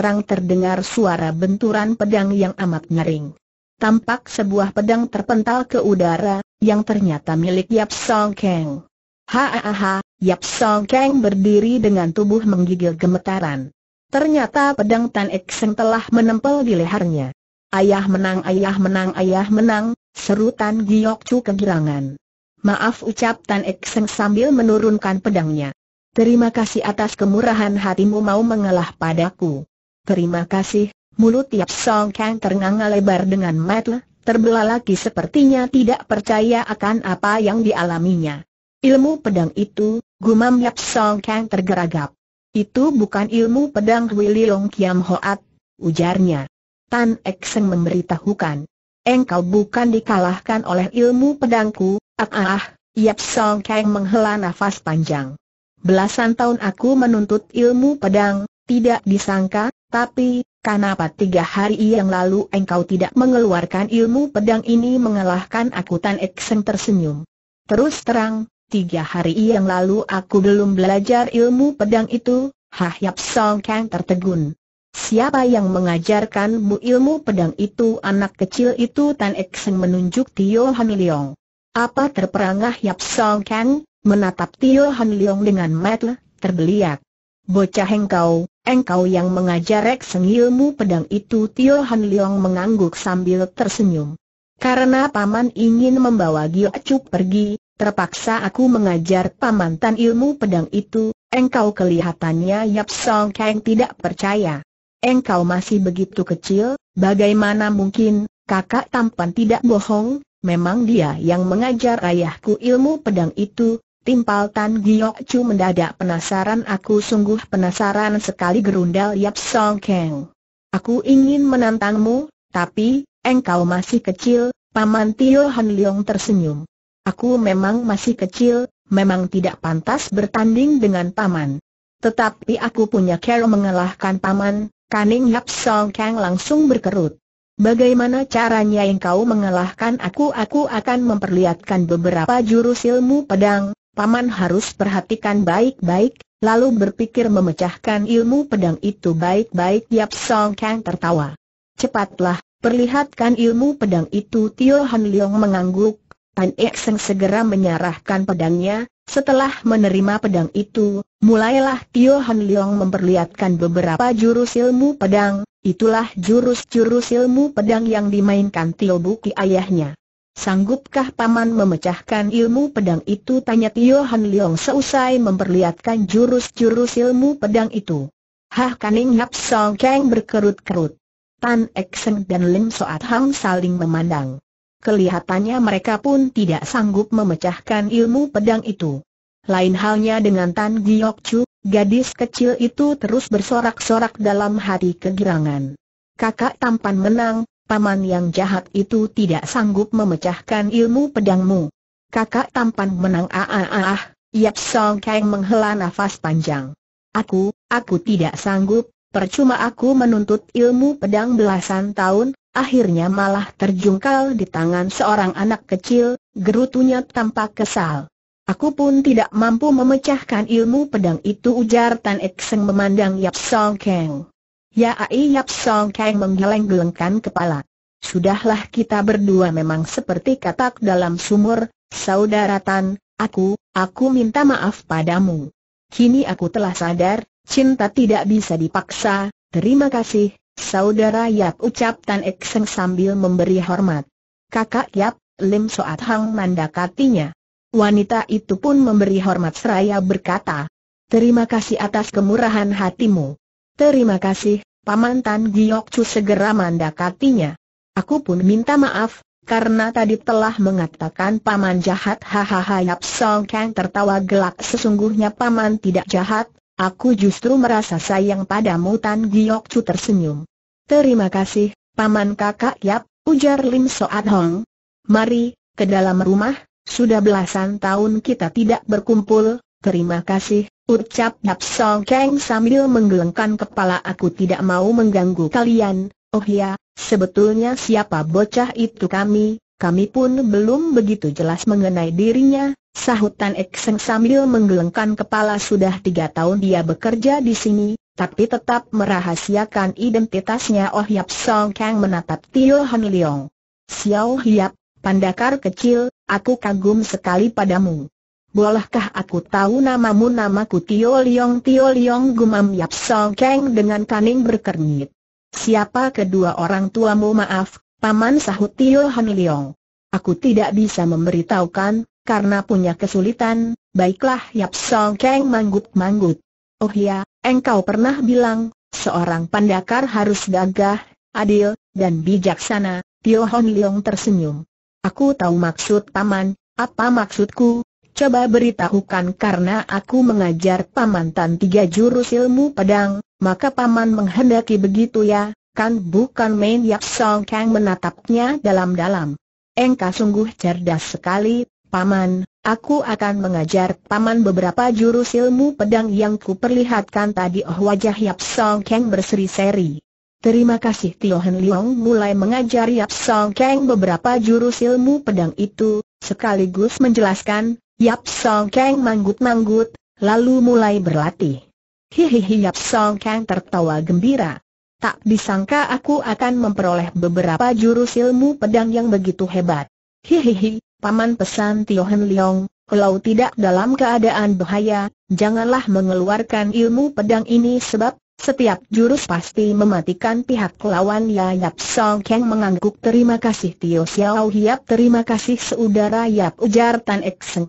terang terdengar suara benturan pedang yang amat ngering. Tampak sebuah pedang terpental ke udara, yang ternyata milik Yap Song Kang. Hahaha, Yap Song Kang berdiri dengan tubuh menggigil gemetaran. Ternyata pedang Tan Xeng telah menempel di lehernya. Ayah menang, ayah menang, ayah menang, seru Tan Giok Chu kegirangan. Maaf ucap Tan Xeng sambil menurunkan pedangnya. Terima kasih atas kemurahan hatimu mau mengalah padaku. Terima kasih, mulut Yap Song Kang ternganga lebar dengan mata, terbelalaki sepertinya tidak percaya akan apa yang dialaminya. Ilmu pedang itu, gumam Yap Song Kang tergeragap. Itu bukan ilmu pedang Hui Long Kiam Hoat, ujarnya. Tan Ek Seng memberitahukan. Engkau bukan dikalahkan oleh ilmu pedangku, ah ah, ah Yap Song Kang menghela nafas panjang. Belasan tahun aku menuntut ilmu pedang, tidak disangka, tapi, kenapa tiga hari yang lalu engkau tidak mengeluarkan ilmu pedang ini mengalahkan aku Tan Ekseng tersenyum. Terus terang, tiga hari yang lalu aku belum belajar ilmu pedang itu, Hah! Yap Song Kang tertegun. Siapa yang mengajarkanmu ilmu pedang itu anak kecil itu Tan Ekseng menunjuk Tio Han Leong. Apa terperangah Yap Song Kang, menatap Tio Han Leong dengan mata terbeliak. Bocah engkau, engkau yang mengajar ekseng ilmu pedang itu Tio Han Leong mengangguk sambil tersenyum. Karena paman ingin membawa Gio Acu pergi, terpaksa aku mengajar paman tan ilmu pedang itu, engkau kelihatannya Yap Song Kang tidak percaya. Engkau masih begitu kecil, bagaimana mungkin, kakak tampan tidak bohong, memang dia yang mengajar ayahku ilmu pedang itu, Timpal Tan Giok Chu mendadak penasaran aku sungguh penasaran sekali gerundal Yap Song Kang Aku ingin menantangmu, tapi, engkau masih kecil, Paman Tio Han Leong tersenyum. Aku memang masih kecil, memang tidak pantas bertanding dengan Paman. Tetapi aku punya cara mengalahkan Paman, Kaning Yap Song Kang langsung berkerut. Bagaimana caranya engkau mengalahkan aku? Aku akan memperlihatkan beberapa jurus ilmu pedang, Paman harus perhatikan baik-baik, lalu berpikir memecahkan ilmu pedang itu baik-baik Yap Song Kang tertawa. Cepatlah, perlihatkan ilmu pedang itu Tio Han Leong mengangguk, Tan Ek Seng segera menyerahkan pedangnya, setelah menerima pedang itu, mulailah Tio Han Leong memperlihatkan beberapa jurus ilmu pedang, itulah jurus-jurus ilmu pedang yang dimainkan Tio Buki ayahnya. Sanggupkah paman memecahkan ilmu pedang itu? Tanya Tio Han Leong seusai memperlihatkan jurus-jurus ilmu pedang itu. Hah kaning Hap Song Kang berkerut-kerut. Tan Seng dan Lim Soat Hang saling memandang. Kelihatannya mereka pun tidak sanggup memecahkan ilmu pedang itu. Lain halnya dengan Tan Giok Chu, gadis kecil itu terus bersorak-sorak dalam hati kegirangan. Kakak tampan menang, paman yang jahat itu tidak sanggup memecahkan ilmu pedangmu. Kakak tampan menang ah ah Yap Song Kang menghela nafas panjang. Aku, aku tidak sanggup, percuma aku menuntut ilmu pedang belasan tahun, akhirnya malah terjungkal di tangan seorang anak kecil, gerutunya tampak kesal. Aku pun tidak mampu memecahkan ilmu pedang itu ujar Tan Ek Seng memandang Yap Song Kang. Ya Yap Song Kang menggeleng-gelengkan kepala. Sudahlah kita berdua memang seperti katak dalam sumur, saudara Tan, aku, aku minta maaf padamu. Kini aku telah sadar, cinta tidak bisa dipaksa, terima kasih, saudara Yap ucap Tan Ekseng sambil memberi hormat. Kakak Yap, Lim Soat Hang mandakatinya. Wanita itu pun memberi hormat seraya berkata, Terima kasih atas kemurahan hatimu. Terima kasih, Paman Tan Giok Chu segera mendekatinya. Aku pun minta maaf, karena tadi telah mengatakan paman jahat hahaha Yap Song Kang tertawa gelak sesungguhnya paman tidak jahat, aku justru merasa sayang padamu Tan Giok Chu tersenyum. Terima kasih, paman kakak Yap, ujar Lim Soat Hong. Mari, ke dalam rumah, sudah belasan tahun kita tidak berkumpul, Terima kasih, ucap Nap Song Kang sambil menggelengkan kepala aku tidak mau mengganggu kalian, oh ya, sebetulnya siapa bocah itu kami, kami pun belum begitu jelas mengenai dirinya, sahutan Ekseng sambil menggelengkan kepala sudah tiga tahun dia bekerja di sini, tapi tetap merahasiakan identitasnya Oh Yap Song Kang menatap Tio Han Leong. Xiao Hiap, pandakar kecil, aku kagum sekali padamu. Bolehkah aku tahu namamu namaku Tio Liong Tio Liong gumam Yap Song Keng dengan kening berkernyit. Siapa kedua orang tuamu maaf, paman sahut Tio Han Liong. Aku tidak bisa memberitahukan, karena punya kesulitan, baiklah Yap Song Keng manggut-manggut. Oh ya, engkau pernah bilang, seorang pandakar harus gagah, adil, dan bijaksana, Tio Han Liong tersenyum. Aku tahu maksud paman, apa maksudku, coba beritahukan karena aku mengajar paman Tan tiga jurus ilmu pedang, maka paman menghendaki begitu ya, kan bukan main Yak Song Kang menatapnya dalam-dalam. Engkau sungguh cerdas sekali, paman, aku akan mengajar paman beberapa jurus ilmu pedang yang ku perlihatkan tadi oh wajah Yap Song Kang berseri-seri. Terima kasih Tio Hen Leong mulai mengajar Yap Song Kang beberapa jurus ilmu pedang itu, sekaligus menjelaskan, Yap Song Kang manggut-manggut, lalu mulai berlatih. Hihihi Yap Song Kang tertawa gembira. Tak disangka aku akan memperoleh beberapa jurus ilmu pedang yang begitu hebat. Hihihi, paman pesan Tio Hen Leong, kalau tidak dalam keadaan bahaya, janganlah mengeluarkan ilmu pedang ini sebab setiap jurus pasti mematikan pihak lawan Ya Yap Song Kang mengangguk terima kasih Tio Xiao Hiap terima kasih seudara. Yap ujar Tan Ek Seng.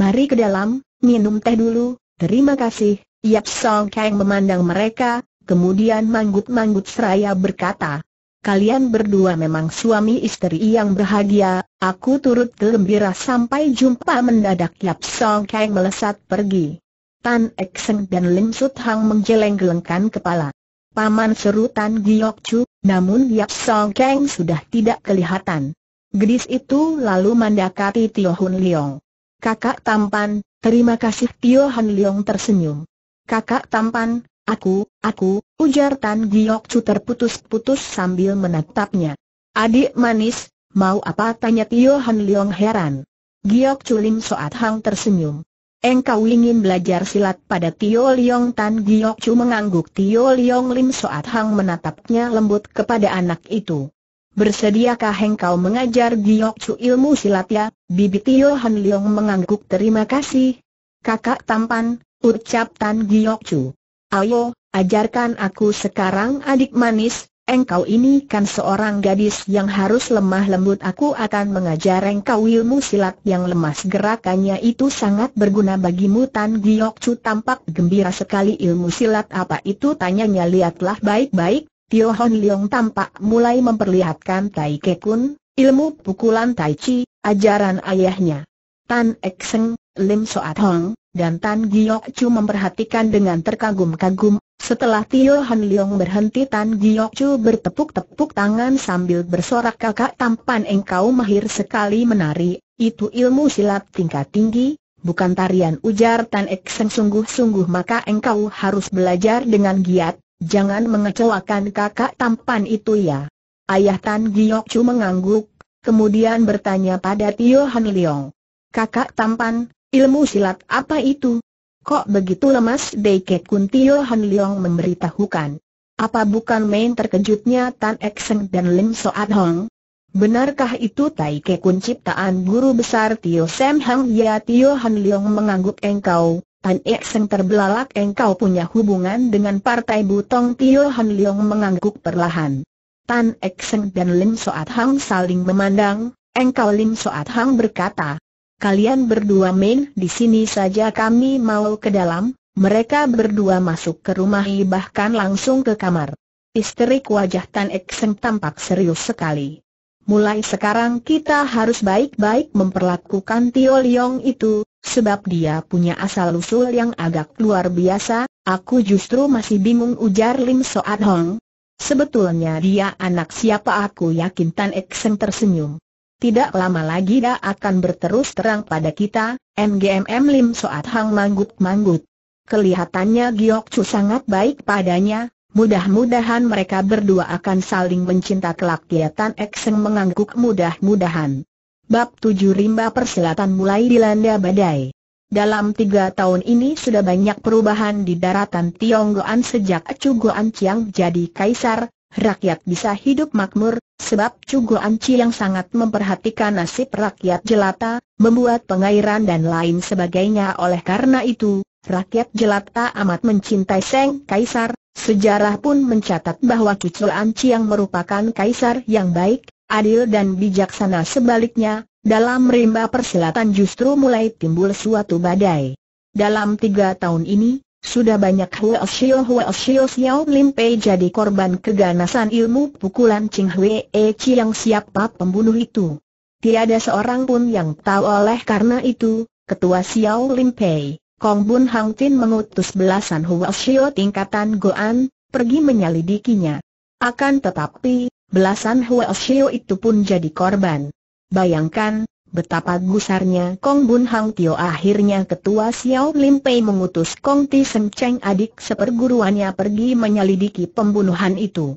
Mari ke dalam, minum teh dulu, terima kasih. Yap Song Kang memandang mereka, kemudian manggut-manggut seraya berkata, Kalian berdua memang suami istri yang berbahagia, aku turut gembira sampai jumpa mendadak Yap Song Kang melesat pergi. Tan Ek Seng dan Lim Sut Hang menggeleng-gelengkan kepala. Paman seru Tan Giok Chu, namun Yap Song Kang sudah tidak kelihatan. Gadis itu lalu mendekati Tio Hun Leong. Kakak tampan, terima kasih Tio Han Leong tersenyum. Kakak tampan, aku, aku, ujar Tan Giok Chu terputus-putus sambil menatapnya. Adik manis, mau apa tanya Tio Han Leong heran. Giok Chu Lim Soat Hang tersenyum. Engkau ingin belajar silat pada Tio Leong Tan Giok Chu mengangguk Tio Leong Lim Soat Hang menatapnya lembut kepada anak itu. Bersediakah engkau mengajar Giok Chu ilmu ya Bibi Tio Han Leong mengangguk terima kasih. Kakak tampan, ucap Tan Giok Chu. Ayo, ajarkan aku sekarang adik manis, engkau ini kan seorang gadis yang harus lemah lembut aku akan mengajar engkau ilmu silat yang lemas gerakannya itu sangat berguna bagimu Tan Giok Chu tampak gembira sekali ilmu silat apa itu tanyanya lihatlah baik-baik Tio Hon Leong tampak mulai memperlihatkan Tai Ke Kun, ilmu pukulan Tai Chi, ajaran ayahnya. Tan Ek Seng, Lim Soat Hong, dan Tan Giok Chu memperhatikan dengan terkagum-kagum. Setelah Tio Hon Leong berhenti Tan Giok Chu bertepuk-tepuk tangan sambil bersorak kakak tampan engkau mahir sekali menari, itu ilmu silat tingkat tinggi, bukan tarian ujar Tan Ek Seng sungguh-sungguh maka engkau harus belajar dengan giat, Jangan mengecewakan kakak tampan itu ya. Ayah Tan Giok Chu mengangguk, kemudian bertanya pada Tio Han Leong. Kakak tampan, ilmu silat apa itu? Kok begitu lemas Deket Kun Tio Han Leong memberitahukan. Apa bukan main terkejutnya Tan Ek Seng dan Lim Soat Hong? Benarkah itu Tai Kekun ciptaan guru besar Tio Sam Hang Ya Tio Han Leong mengangguk engkau, Tan Ek Seng terbelalak engkau punya hubungan dengan partai Butong Tio Han Leong mengangguk perlahan. Tan Ek Seng dan Lim Soat Hang saling memandang, engkau Lim Soat Hang berkata, kalian berdua main di sini saja kami mau ke dalam, mereka berdua masuk ke rumah I bahkan langsung ke kamar. Istri wajah Tan Seng tampak serius sekali. Mulai sekarang kita harus baik-baik memperlakukan Tio Leong itu, sebab dia punya asal-usul yang agak luar biasa, aku justru masih bingung ujar Lim Soat Hong. Sebetulnya dia anak siapa aku yakin Tan Ekseng tersenyum. Tidak lama lagi dia akan berterus terang pada kita, MGMM Lim Soat Hang manggut-manggut. Kelihatannya Giok Chu sangat baik padanya, mudah-mudahan mereka berdua akan saling mencinta kelak dia Tan Ekseng mengangguk mudah-mudahan. Bab 7 Rimba Perselatan mulai dilanda badai. Dalam tiga tahun ini sudah banyak perubahan di daratan Tionggoan sejak Cugoan Chiang jadi kaisar, rakyat bisa hidup makmur, sebab Cugoan Chiang sangat memperhatikan nasib rakyat jelata, membuat pengairan dan lain sebagainya oleh karena itu, rakyat jelata amat mencintai Seng Kaisar, sejarah pun mencatat bahwa Cugoan Chiang merupakan kaisar yang baik, adil dan bijaksana sebaliknya, dalam rimba persilatan justru mulai timbul suatu badai. Dalam tiga tahun ini, sudah banyak Hua Xiao Hua Xiao Xiao Lim Pei jadi korban keganasan ilmu pukulan Ching Hwe E Chi yang siapa pembunuh itu. Tiada seorang pun yang tahu oleh karena itu, ketua Xiao Lim Pei, Kong Bun Hang Tin mengutus belasan Hua Xiao tingkatan Goan, pergi menyelidikinya. Akan tetapi, Belasan Hua Xiu itu pun jadi korban. Bayangkan, betapa gusarnya Kong Bun Hang Tio akhirnya ketua Xiao Lim Pei mengutus Kong Ti Seng Cheng adik seperguruannya pergi menyelidiki pembunuhan itu.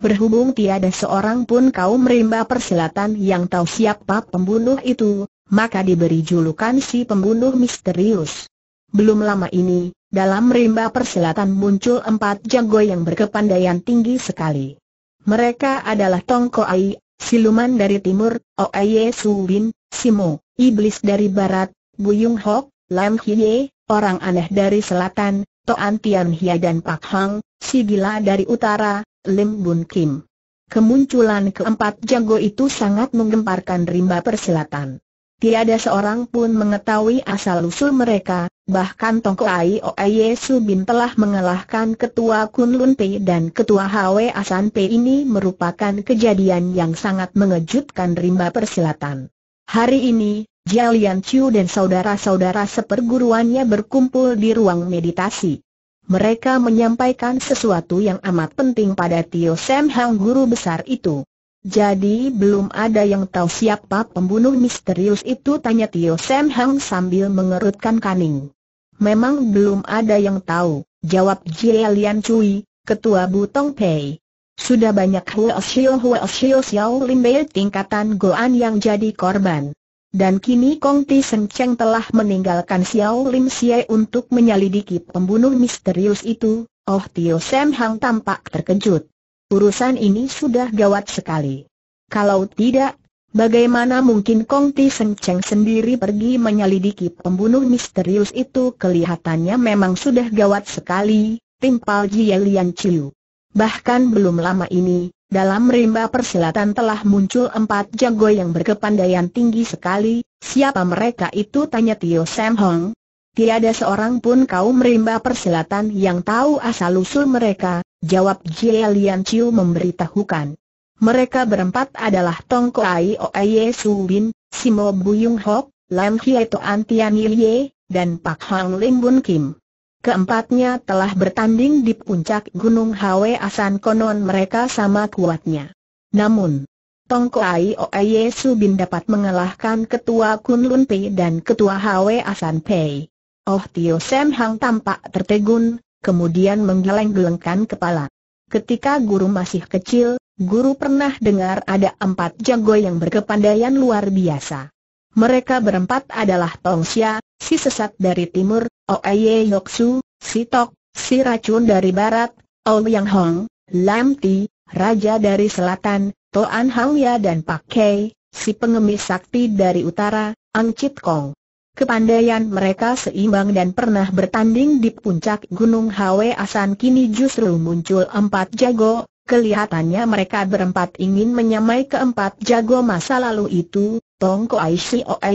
Berhubung tiada seorang pun kaum rimba persilatan yang tahu siapa pembunuh itu, maka diberi julukan si pembunuh misterius. Belum lama ini, dalam rimba persilatan muncul empat jago yang berkepandaian tinggi sekali. Mereka adalah Tongko Ai, siluman dari timur, Aye Su Bin, Simo, iblis dari barat, Buyung Hok, Lam Hye, orang aneh dari selatan, Toan Tian Hia dan Pak Hang, si gila dari utara, Lim Bun Kim. Kemunculan keempat jago itu sangat menggemparkan rimba persilatan. Tiada seorang pun mengetahui asal-usul mereka, bahkan Tongko Oe Yesu Bin telah mengalahkan Ketua Kunlun Lun Pei dan Ketua Hwe Asan Pei ini merupakan kejadian yang sangat mengejutkan rimba persilatan. Hari ini, Jialian Chiu dan saudara-saudara seperguruannya berkumpul di ruang meditasi. Mereka menyampaikan sesuatu yang amat penting pada Tio Sam Hang Guru Besar itu. Jadi belum ada yang tahu siapa pembunuh misterius itu tanya Tio Sam Hang sambil mengerutkan kaning. Memang belum ada yang tahu, jawab Jie Lian Cui, ketua Butong Pei. Sudah banyak Huo Xiao Huo Xiao Xiao Limbei tingkatan Goan yang jadi korban. Dan kini Kong Ti Seng Cheng telah meninggalkan Xiao Lim Xie untuk menyelidiki pembunuh misterius itu, oh Tio Sam Hang tampak terkejut. Urusan ini sudah gawat sekali. Kalau tidak, bagaimana mungkin Kong Ti Seng Cheng sendiri pergi menyelidiki pembunuh misterius itu kelihatannya memang sudah gawat sekali, timpal Jie Lian Chiu. Bahkan belum lama ini, dalam rimba persilatan telah muncul empat jago yang berkepandaian tinggi sekali, siapa mereka itu tanya Tio Sam Hong. Tiada seorang pun kaum rimba persilatan yang tahu asal-usul mereka, Jawab Jie Lian Chiu memberitahukan. Mereka berempat adalah Tong Koai Oye Su Bin, Simo Buyung Hok, Lam Hie Toan Tian Ye, dan Pak Hang Lim Bun Kim. Keempatnya telah bertanding di puncak Gunung Hwe Asan konon mereka sama kuatnya. Namun, Tong Koai Oye Su Bin dapat mengalahkan Ketua Kun Lun Pei dan Ketua Hwe Asan Pei. Oh Tio Sam Hang tampak tertegun, kemudian menggeleng-gelengkan kepala. Ketika guru masih kecil, guru pernah dengar ada empat jago yang berkepandaian luar biasa. Mereka berempat adalah Tong Xia, si sesat dari timur, Oeye Yoksu, si Tok, si racun dari barat, Ou Yang Hong, Lam Ti, raja dari selatan, Toan Hang Ya dan Pak Kei, si pengemis sakti dari utara, Ang Chit Kong. Kepandaian mereka seimbang dan pernah bertanding di puncak Gunung Hawe Asan kini justru muncul empat jago, kelihatannya mereka berempat ingin menyamai keempat jago masa lalu itu, Tong Ko Ai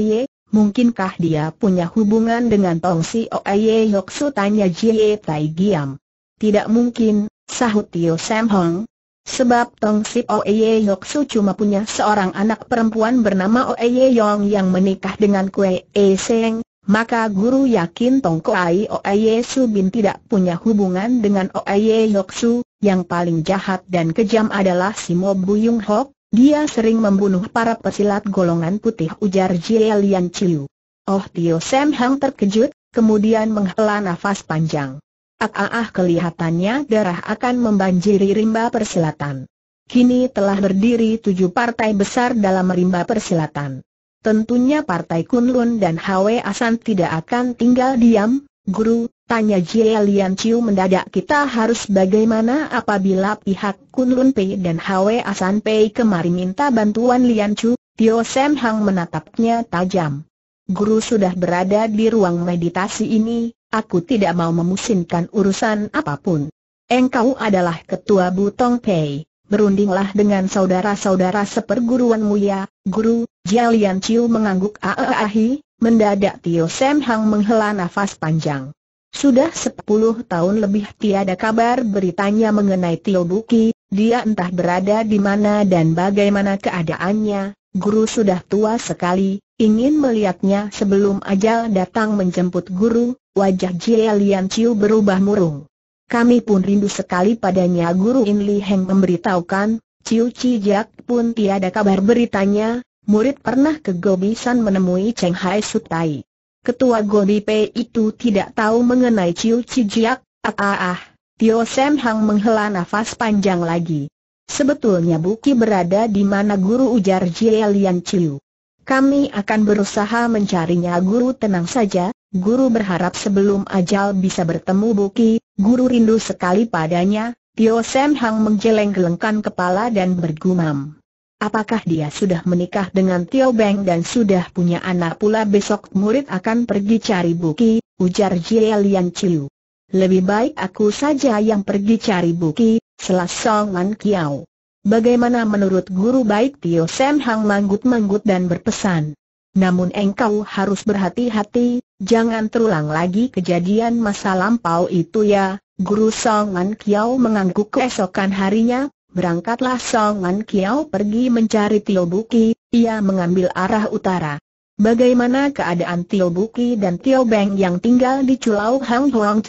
Ye, mungkinkah dia punya hubungan dengan Tong Si O Yok Yoksu tanya Jie Tai Giam. Tidak mungkin, sahut Tio Sam Hong, Sebab Tong Sip Oeye Yok Su cuma punya seorang anak perempuan bernama Oeye Yong yang menikah dengan Kue E Seng, maka guru yakin Tong Koai Oeye Su Bin tidak punya hubungan dengan Oeye Yok Su, yang paling jahat dan kejam adalah si Mo Buyung Hok, dia sering membunuh para pesilat golongan putih ujar Jie Lian Chiu. Oh Tio Sam Hang terkejut, kemudian menghela nafas panjang. Ah, ah, ah kelihatannya darah akan membanjiri rimba persilatan. Kini telah berdiri tujuh partai besar dalam rimba persilatan. Tentunya partai Kunlun dan Hwe Asan tidak akan tinggal diam, guru, tanya Jia Lian Chiu mendadak kita harus bagaimana apabila pihak Kunlun Pei dan Hwe Asan Pei kemari minta bantuan Lian Chiu, Tio Sam Hang menatapnya tajam. Guru sudah berada di ruang meditasi ini, Aku tidak mau memusingkan urusan apapun. Engkau adalah ketua Butong Pei. Berundinglah dengan saudara-saudara seperguruanmu ya, guru, Jialian Chiu mengangguk aaahi, mendadak Tio Sam Hang menghela nafas panjang. Sudah sepuluh tahun lebih tiada kabar beritanya mengenai Tio Buki, dia entah berada di mana dan bagaimana keadaannya, guru sudah tua sekali, ingin melihatnya sebelum ajal datang menjemput guru, Wajah Jie Lian Chiu berubah murung. Kami pun rindu sekali padanya Guru In Li Heng memberitahukan, Chiu Chi Jiak pun tiada kabar beritanya, murid pernah ke Gobi San menemui Cheng Hai Sutai. Ketua Gobi P itu tidak tahu mengenai Chiu Chi Jiak, ah ah ah, Tio Sam Hang menghela nafas panjang lagi. Sebetulnya Buki berada di mana guru ujar Jie Lian Chiu. Kami akan berusaha mencarinya guru tenang saja, guru berharap sebelum ajal bisa bertemu Buki, guru rindu sekali padanya, Tio Sam Hang menjeleng gelengkan kepala dan bergumam. Apakah dia sudah menikah dengan Tio Beng dan sudah punya anak pula besok murid akan pergi cari Buki, ujar Jie Lian Chiu. Lebih baik aku saja yang pergi cari Buki, selas Song selasongan Kiao. Bagaimana menurut guru baik Tio Sam Hang manggut-manggut dan berpesan. Namun engkau harus berhati-hati, jangan terulang lagi kejadian masa lampau itu ya. Guru Song Kiao mengangguk keesokan harinya, berangkatlah Song Kiao pergi mencari Tio Buki, ia mengambil arah utara. Bagaimana keadaan Tio Buki dan Tio Beng yang tinggal di Culau Hang Huang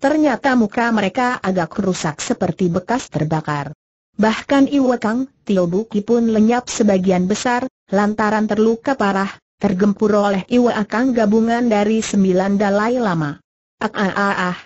Ternyata muka mereka agak rusak seperti bekas terbakar. Bahkan Tio Buki pun lenyap sebagian besar, lantaran terluka parah, tergempur oleh Iwakang gabungan dari sembilan dalai lama. Ah ah ah, ah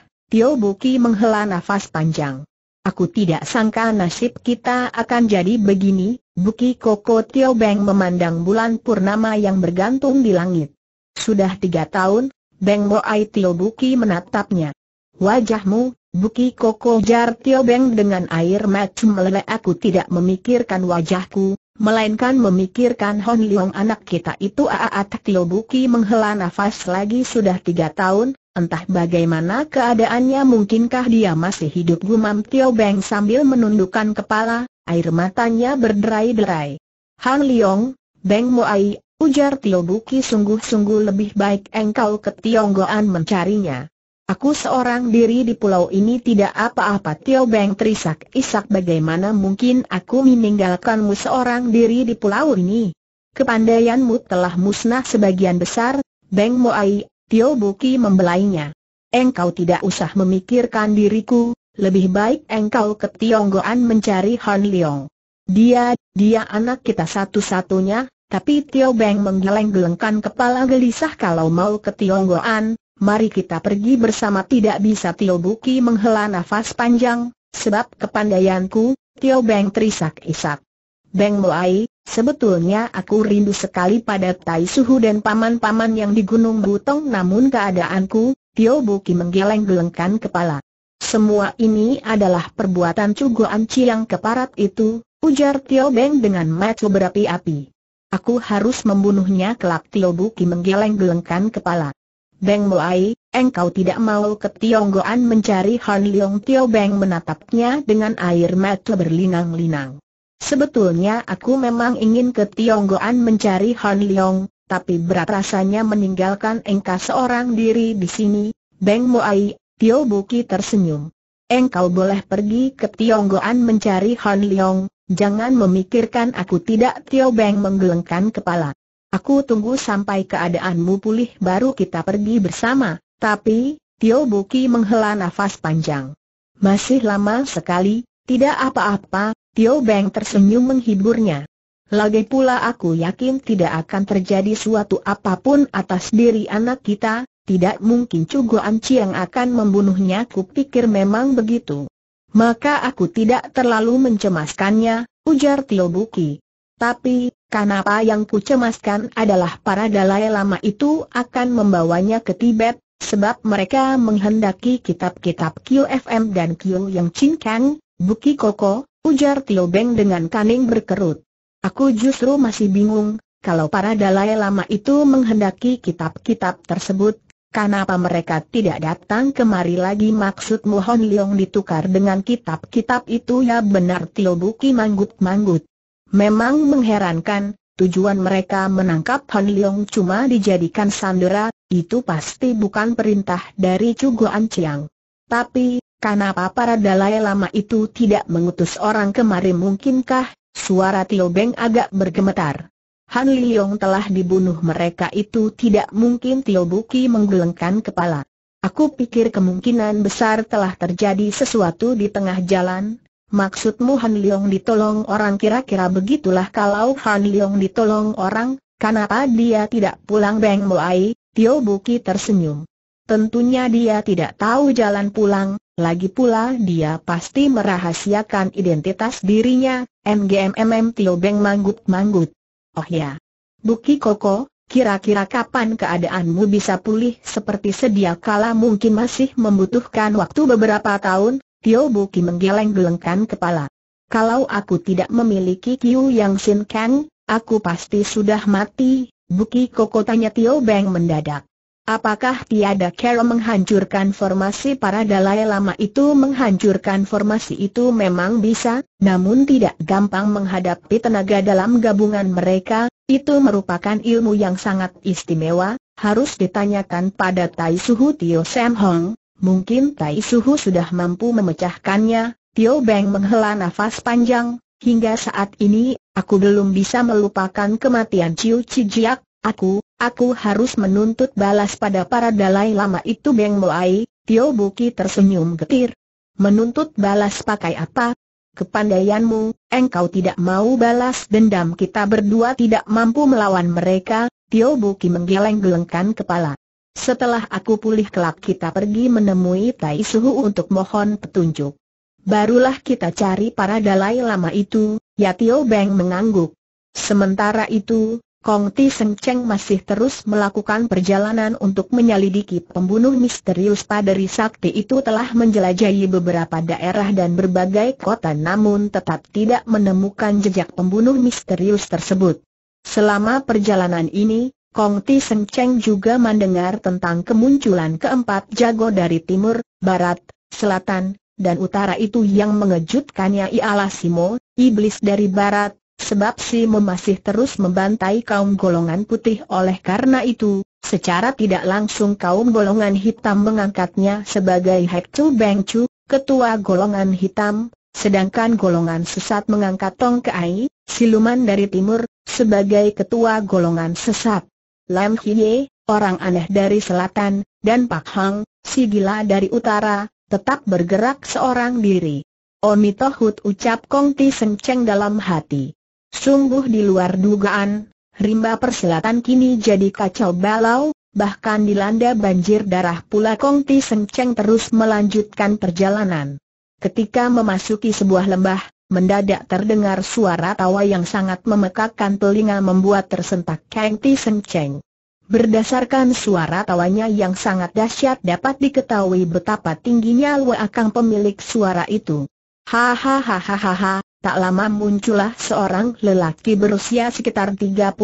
menghela nafas panjang. Aku tidak sangka nasib kita akan jadi begini, Buki Koko Tio Beng memandang bulan purnama yang bergantung di langit. Sudah tiga tahun, Beng Boai Tio Buki menatapnya. Wajahmu, Buki Koko Jar Tio Beng dengan air mata meleleh aku tidak memikirkan wajahku, melainkan memikirkan Hon Leong anak kita itu Aat Tio Buki menghela nafas lagi sudah tiga tahun, entah bagaimana keadaannya mungkinkah dia masih hidup gumam Tio Beng sambil menundukkan kepala, air matanya berderai-derai. Hon Leong, Beng Moai, ujar Tio Buki sungguh-sungguh lebih baik engkau ke Tionggoan mencarinya. Aku seorang diri di pulau ini tidak apa-apa Tio Beng terisak-isak bagaimana mungkin aku meninggalkanmu seorang diri di pulau ini. Kepandaianmu telah musnah sebagian besar, Beng Moai, Tio Buki membelainya. Engkau tidak usah memikirkan diriku, lebih baik engkau ke Tionggoan mencari Han Leong. Dia, dia anak kita satu-satunya, tapi Tio Beng menggeleng-gelengkan kepala gelisah kalau mau ke Tionggoan, mari kita pergi bersama tidak bisa Tio Buki menghela nafas panjang, sebab kepandaianku, Tio Beng terisak-isak. Beng Moai, sebetulnya aku rindu sekali pada Tai Suhu dan paman-paman yang di Gunung Butong namun keadaanku, Tio Buki menggeleng-gelengkan kepala. Semua ini adalah perbuatan Anci yang keparat itu, ujar Tio Beng dengan maco berapi-api. Aku harus membunuhnya kelak Tio Buki menggeleng-gelengkan kepala. Beng Moai, engkau tidak mau ke Tionggoan mencari Han Leong Tio Beng menatapnya dengan air mata berlinang-linang. Sebetulnya aku memang ingin ke Tionggoan mencari Han Leong, tapi berat rasanya meninggalkan engkau seorang diri di sini, Beng Moai, Tio Buki tersenyum. Engkau boleh pergi ke Tionggoan mencari Han Leong, jangan memikirkan aku tidak Tio Beng menggelengkan kepala. Aku tunggu sampai keadaanmu pulih baru kita pergi bersama, tapi, Tio Buki menghela nafas panjang. Masih lama sekali, tidak apa-apa, Tio Beng tersenyum menghiburnya. Lagi pula aku yakin tidak akan terjadi suatu apapun atas diri anak kita, tidak mungkin Cugo Anci yang akan membunuhnya kupikir memang begitu. Maka aku tidak terlalu mencemaskannya, ujar Tio Buki. Tapi, karena apa yang cemaskan adalah para dalai lama itu akan membawanya ke Tibet, sebab mereka menghendaki kitab-kitab QFM dan Q yang cincang, Buki Koko, ujar Tio Beng dengan kaning berkerut. Aku justru masih bingung, kalau para dalai lama itu menghendaki kitab-kitab tersebut, kenapa mereka tidak datang kemari lagi maksud Mohon Leong ditukar dengan kitab-kitab itu ya benar Tio Buki manggut-manggut. Memang mengherankan, tujuan mereka menangkap Han Leong cuma dijadikan sandera, itu pasti bukan perintah dari Cuguan Chiang. Tapi, kenapa para dalai lama itu tidak mengutus orang kemari mungkinkah, suara Tio Beng agak bergemetar. Han Leong telah dibunuh mereka itu tidak mungkin Tio Buki menggelengkan kepala. Aku pikir kemungkinan besar telah terjadi sesuatu di tengah jalan, Maksudmu Han Leong ditolong orang kira-kira begitulah kalau Han Leong ditolong orang, kenapa dia tidak pulang Beng Moai? Tio Buki tersenyum. Tentunya dia tidak tahu jalan pulang, lagi pula dia pasti merahasiakan identitas dirinya, MGMMM Tio Beng manggut-manggut. Oh ya. Buki Koko, kira-kira kapan keadaanmu bisa pulih seperti sedia kala mungkin masih membutuhkan waktu beberapa tahun, Tio Buki menggeleng-gelengkan kepala. Kalau aku tidak memiliki Kiu Yang Sin Kang, aku pasti sudah mati, Buki Koko tanya Tio Beng mendadak. Apakah tiada cara menghancurkan formasi para dalai lama itu menghancurkan formasi itu memang bisa, namun tidak gampang menghadapi tenaga dalam gabungan mereka, itu merupakan ilmu yang sangat istimewa, harus ditanyakan pada Tai Suhu Tio Sam Hong, Mungkin Tai Suhu sudah mampu memecahkannya, Tio Beng menghela nafas panjang, hingga saat ini, aku belum bisa melupakan kematian Ciu Cijiak, aku, aku harus menuntut balas pada para Dalai Lama itu Beng Moai, Tio Buki tersenyum getir. Menuntut balas pakai apa? Kepandaianmu, engkau tidak mau balas dendam kita berdua tidak mampu melawan mereka, Tio Buki menggeleng-gelengkan kepala. Setelah aku pulih kelak kita pergi menemui Tai Suhu untuk mohon petunjuk. Barulah kita cari para dalai lama itu, Yatio Beng mengangguk. Sementara itu, Kong Ti Seng Cheng masih terus melakukan perjalanan untuk menyelidiki pembunuh misterius padari sakti itu telah menjelajahi beberapa daerah dan berbagai kota namun tetap tidak menemukan jejak pembunuh misterius tersebut. Selama perjalanan ini, Kong Ti Seng Cheng juga mendengar tentang kemunculan keempat jago dari timur, barat, selatan, dan utara itu yang mengejutkannya ialah Simo, iblis dari barat, sebab Simo masih terus membantai kaum golongan putih oleh karena itu, secara tidak langsung kaum golongan hitam mengangkatnya sebagai Hek Chu Beng Chu, ketua golongan hitam, sedangkan golongan sesat mengangkat Tong Keai, siluman dari timur, sebagai ketua golongan sesat. Lam Hye, orang aneh dari selatan, dan Pak Hang, si gila dari utara, tetap bergerak seorang diri. Omitohut ucap Kong Ti Sengceng dalam hati. Sungguh di luar dugaan, rimba perselatan kini jadi kacau balau, bahkan dilanda banjir darah pula Kong Ti Sengceng terus melanjutkan perjalanan. Ketika memasuki sebuah lembah, Mendadak terdengar suara tawa yang sangat memekakkan telinga membuat tersentak Kang Ti Seng Cheng. Berdasarkan suara tawanya yang sangat dahsyat dapat diketahui betapa tingginya Lua Akang pemilik suara itu. Hahaha, tak lama muncullah seorang lelaki berusia sekitar 35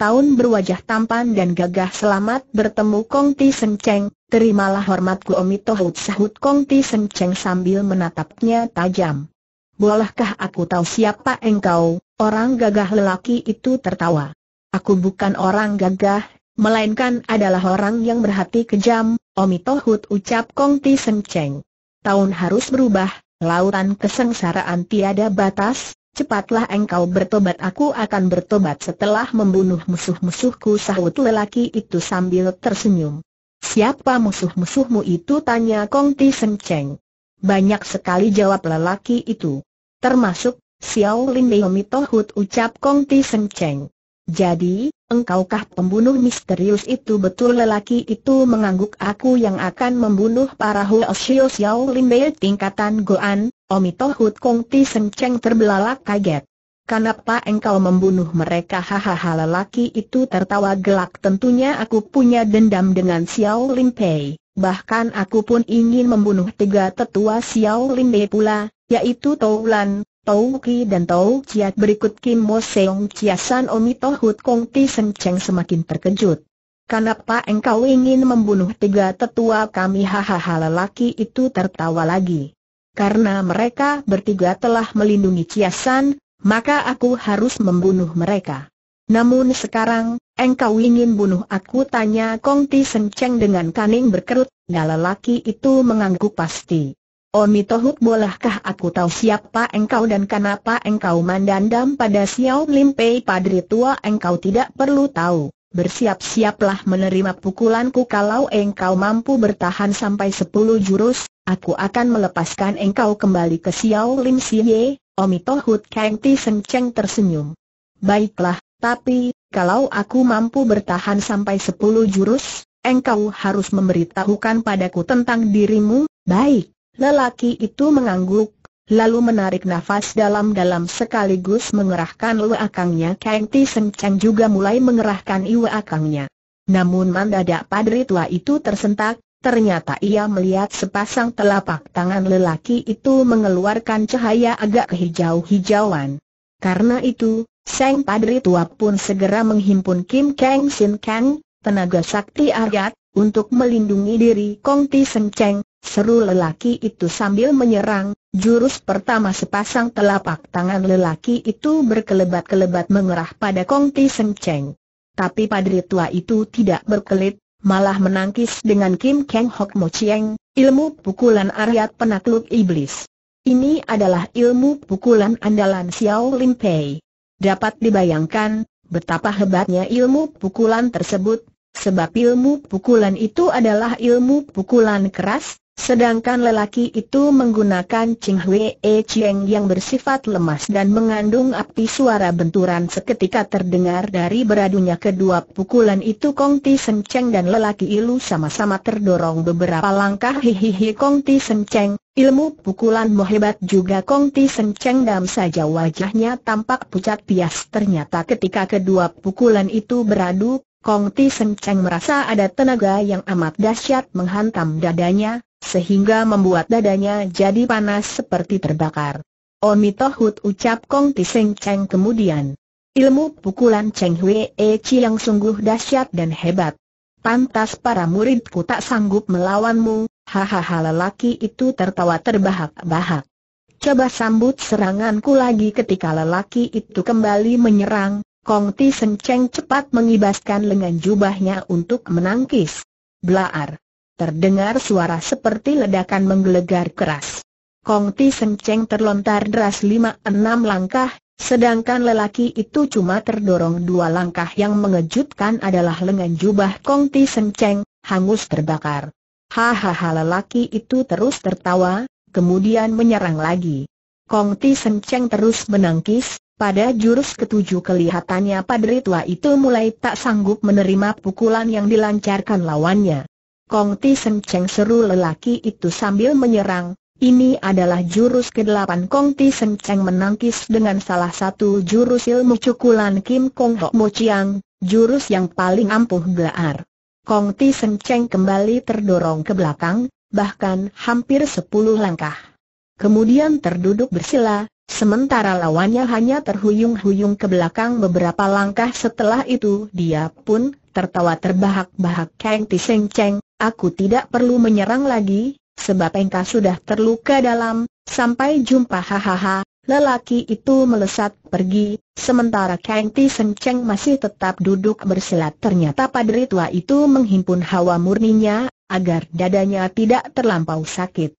tahun berwajah tampan dan gagah selamat bertemu Kong Ti Seng Cheng. Terimalah hormatku Omitohut sahut Kong Ti Seng Cheng sambil menatapnya tajam bolehkah aku tahu siapa engkau? Orang gagah lelaki itu tertawa. Aku bukan orang gagah, melainkan adalah orang yang berhati kejam, Omi Tohut ucap Kong Ti Seng Cheng. Tahun harus berubah, lautan kesengsaraan tiada batas, Cepatlah engkau bertobat aku akan bertobat setelah membunuh musuh-musuhku sahut lelaki itu sambil tersenyum. Siapa musuh-musuhmu itu tanya Kong Ti Seng Cheng. Banyak sekali jawab lelaki itu termasuk Xiao Lin Leomi Tohut ucap Kong Ti Seng Cheng. Jadi, engkaukah pembunuh misterius itu betul lelaki itu mengangguk aku yang akan membunuh para Huo Xiao Xiao Lin Mei tingkatan Goan, Omi Tohut Kong Ti Seng Cheng terbelalak kaget. Kenapa engkau membunuh mereka hahaha lelaki itu tertawa gelak tentunya aku punya dendam dengan Xiao Lin Pei, bahkan aku pun ingin membunuh tiga tetua Xiao Lin Pei pula, yaitu taulan, Lan, Tau Ki dan tau Chiat berikut Kim Mo Seong Omi Toh Hut Kong Ti Seng Cheng semakin terkejut. Kenapa engkau ingin membunuh tiga tetua kami hahaha lelaki itu tertawa lagi. Karena mereka bertiga telah melindungi San, maka aku harus membunuh mereka. Namun sekarang, engkau ingin bunuh aku tanya Kong Ti Seng Cheng dengan kaning berkerut, nah lelaki itu mengangguk pasti. Oni oh, Tohut bolehkah aku tahu siapa engkau dan kenapa engkau mandandam pada Xiao Lim Pei Padri tua engkau tidak perlu tahu. Bersiap-siaplah menerima pukulanku kalau engkau mampu bertahan sampai sepuluh jurus, aku akan melepaskan engkau kembali ke Xiao Lim Siye, Omi oh, Tohut Kang Ti tersenyum. Baiklah, tapi, kalau aku mampu bertahan sampai sepuluh jurus, engkau harus memberitahukan padaku tentang dirimu, baik. Lelaki itu mengangguk, lalu menarik nafas dalam-dalam sekaligus mengerahkan luakangnya Kang Ti Seng Cheng juga mulai mengerahkan iwaakangnya. Namun mandadak padri tua itu tersentak, ternyata ia melihat sepasang telapak tangan lelaki itu mengeluarkan cahaya agak kehijau-hijauan. Karena itu, Seng padri tua pun segera menghimpun Kim Kang Sin Kang, tenaga sakti aryat, untuk melindungi diri Kong Ti Seng Cheng, Seru lelaki itu sambil menyerang, jurus pertama sepasang telapak tangan lelaki itu berkelebat-kelebat mengerah pada Kong Ti Seng Cheng. Tapi padri tua itu tidak berkelit, malah menangkis dengan Kim Kang Hok Mo Chieng, ilmu pukulan Aryat penakluk iblis. Ini adalah ilmu pukulan andalan Xiao Lim Pei. Dapat dibayangkan, betapa hebatnya ilmu pukulan tersebut, sebab ilmu pukulan itu adalah ilmu pukulan keras, Sedangkan lelaki itu menggunakan Ching Hwee Cheng yang bersifat lemas dan mengandung api suara benturan seketika terdengar dari beradunya kedua pukulan itu Kong Ti sen Cheng dan lelaki Ilu sama-sama terdorong beberapa langkah hihihi Kong Ti sen Cheng, ilmu mu hebat juga Kong Ti sen Cheng dam saja wajahnya tampak pucat pias ternyata ketika kedua pukulan itu beradu, Kong Ti sen Cheng merasa ada tenaga yang amat dahsyat menghantam dadanya, sehingga membuat dadanya jadi panas seperti terbakar. Omi Tohut ucap Kong Tiseng Cheng kemudian. Ilmu pukulan Cheng Hwee e Chi yang sungguh dahsyat dan hebat. Pantas para muridku tak sanggup melawanmu, hahaha lelaki itu tertawa terbahak-bahak. Coba sambut seranganku lagi ketika lelaki itu kembali menyerang, Kong Tiseng Cheng cepat mengibaskan lengan jubahnya untuk menangkis. Blaar! terdengar suara seperti ledakan menggelegar keras. Kong Ti Seng Cheng terlontar deras lima enam langkah, sedangkan lelaki itu cuma terdorong dua langkah yang mengejutkan adalah lengan jubah Kong Ti Seng Cheng, hangus terbakar. Hahaha lelaki itu terus tertawa, kemudian menyerang lagi. Kong Ti Seng Cheng terus menangkis, pada jurus ketujuh kelihatannya padri tua itu mulai tak sanggup menerima pukulan yang dilancarkan lawannya. Kong Ti Seng Cheng seru lelaki itu sambil menyerang, ini adalah jurus ke-8 Kong Ti Seng Cheng menangkis dengan salah satu jurus ilmu cukulan Kim Kong Hok Mo Chiang, jurus yang paling ampuh gelar. Kong Ti Seng Cheng kembali terdorong ke belakang, bahkan hampir 10 langkah. Kemudian terduduk bersila, sementara lawannya hanya terhuyung-huyung ke belakang beberapa langkah setelah itu dia pun tertawa terbahak-bahak Kang Ti Seng Cheng, aku tidak perlu menyerang lagi, sebab engkau sudah terluka dalam, sampai jumpa hahaha, lelaki itu melesat pergi, sementara Kang Ti Seng Cheng masih tetap duduk bersilat ternyata padri tua itu menghimpun hawa murninya, agar dadanya tidak terlampau sakit.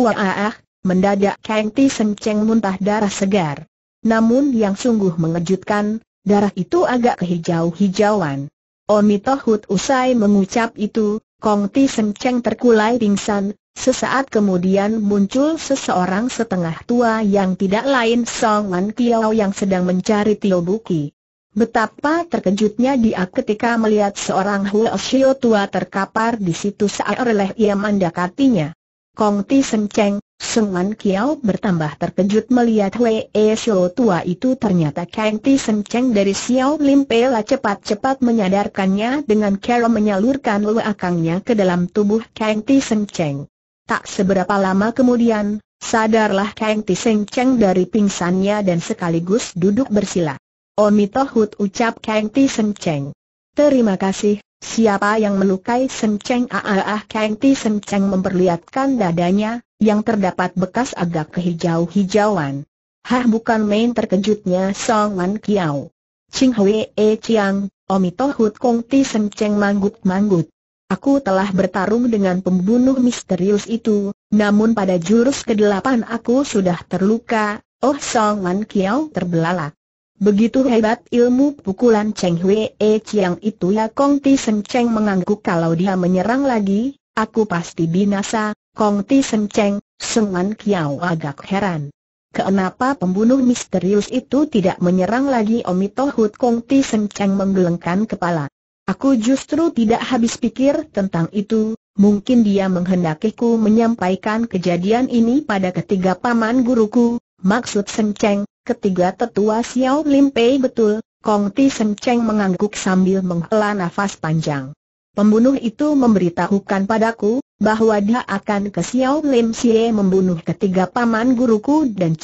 Wah, ah, ah, mendadak Kang Ti Seng Cheng muntah darah segar. Namun yang sungguh mengejutkan, darah itu agak kehijau-hijauan. Omitohut usai mengucap itu, Kong Ti Seng Cheng terkulai pingsan, sesaat kemudian muncul seseorang setengah tua yang tidak lain Song Wan Kiao yang sedang mencari Tio Buki. Betapa terkejutnya dia ketika melihat seorang Huo Shio tua terkapar di situ saat oleh ia mendekatinya. Kong Ti Seng Cheng, Seman Kiao bertambah terkejut melihat Wei Shou tua itu ternyata Kang Ti Seng Cheng dari Xiao Lim Pela cepat-cepat menyadarkannya dengan cara menyalurkan luakangnya ke dalam tubuh Kang Ti Seng Cheng. Tak seberapa lama kemudian, sadarlah Kang Ti Seng Cheng dari pingsannya dan sekaligus duduk bersila. Tohut ucap Kang Ti Seng Cheng. Terima kasih, siapa yang melukai Senceng? Ah ah ah Kang Ti Seng Cheng memperlihatkan dadanya, yang terdapat bekas agak kehijau-hijauan. Hah bukan main terkejutnya Song Wan Kiao. Ching Hwee Chiang, Omi Tohut Kong Ti Sem Cheng manggut-manggut. Aku telah bertarung dengan pembunuh misterius itu, namun pada jurus kedelapan aku sudah terluka, oh Song Wan Kiao terbelalak. Begitu hebat ilmu pukulan Cheng Hwee Chiang itu ya Kong Ti Sem Cheng mengangguk kalau dia menyerang lagi, aku pasti binasa, Kong Ti Senceng, Seman Kiao agak heran. Kenapa pembunuh misterius itu tidak menyerang lagi Omi Tohut Kong Ti Senceng menggelengkan kepala. Aku justru tidak habis pikir tentang itu, mungkin dia menghendakiku menyampaikan kejadian ini pada ketiga paman guruku, maksud Senceng, ketiga tetua Xiao Lim Pei betul, Kong Ti Senceng mengangguk sambil menghela nafas panjang. Pembunuh itu memberitahukan padaku, bahwa dia akan ke Xiao Lim Xie membunuh ketiga paman guruku dan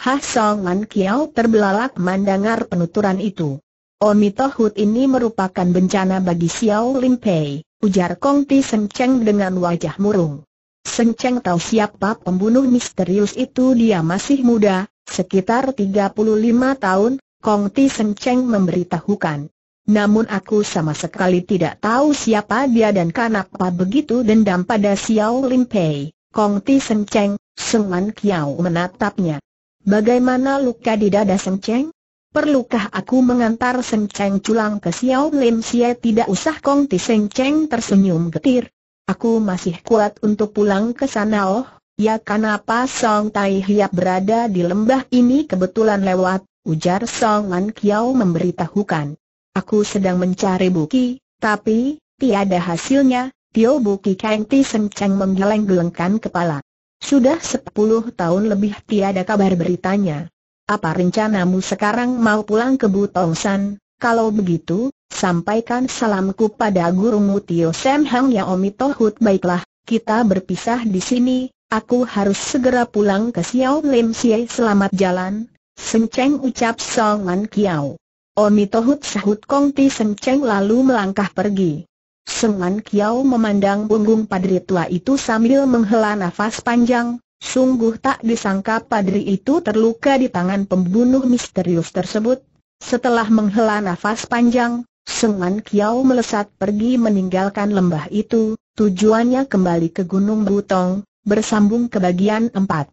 Ha Song Man Kiao terbelalak mendengar penuturan itu. Omitohut ini merupakan bencana bagi Xiao Lim Pei, ujar Kong Ti Seng Cheng dengan wajah murung. Seng Cheng tahu siapa pembunuh misterius itu dia masih muda, sekitar 35 tahun, Kong Ti Seng Cheng memberitahukan. Namun aku sama sekali tidak tahu siapa dia dan kenapa begitu dendam pada Xiao Lim Pei. Kong Ti Seng Cheng, Man Kiao menatapnya. Bagaimana luka di dada Seng Cheng? Perlukah aku mengantar Seng Cheng culang ke Xiao Lim Xie? Tidak usah Kong Ti Seng Cheng tersenyum getir. Aku masih kuat untuk pulang ke sana oh. Ya kenapa Song Tai Hiap berada di lembah ini kebetulan lewat, ujar Song Man Kiao memberitahukan. Aku sedang mencari Buki, tapi, tiada hasilnya, Tio Buki Kang Ti Senceng menggeleng-gelengkan kepala. Sudah sepuluh tahun lebih tiada kabar beritanya. Apa rencanamu sekarang mau pulang ke San? Kalau begitu, sampaikan salamku pada gurumu Tio Sam Hang ya Omi Tohut baiklah, kita berpisah di sini, aku harus segera pulang ke Xiao Lim Xie selamat jalan, Senceng ucap Song Man Kiao. Oni Tohut sahut Kong Ti Seng Cheng lalu melangkah pergi. Sengan Kiao memandang punggung padri tua itu sambil menghela nafas panjang, sungguh tak disangka padri itu terluka di tangan pembunuh misterius tersebut. Setelah menghela nafas panjang, Sengan Kiao melesat pergi meninggalkan lembah itu, tujuannya kembali ke Gunung Butong, bersambung ke bagian empat.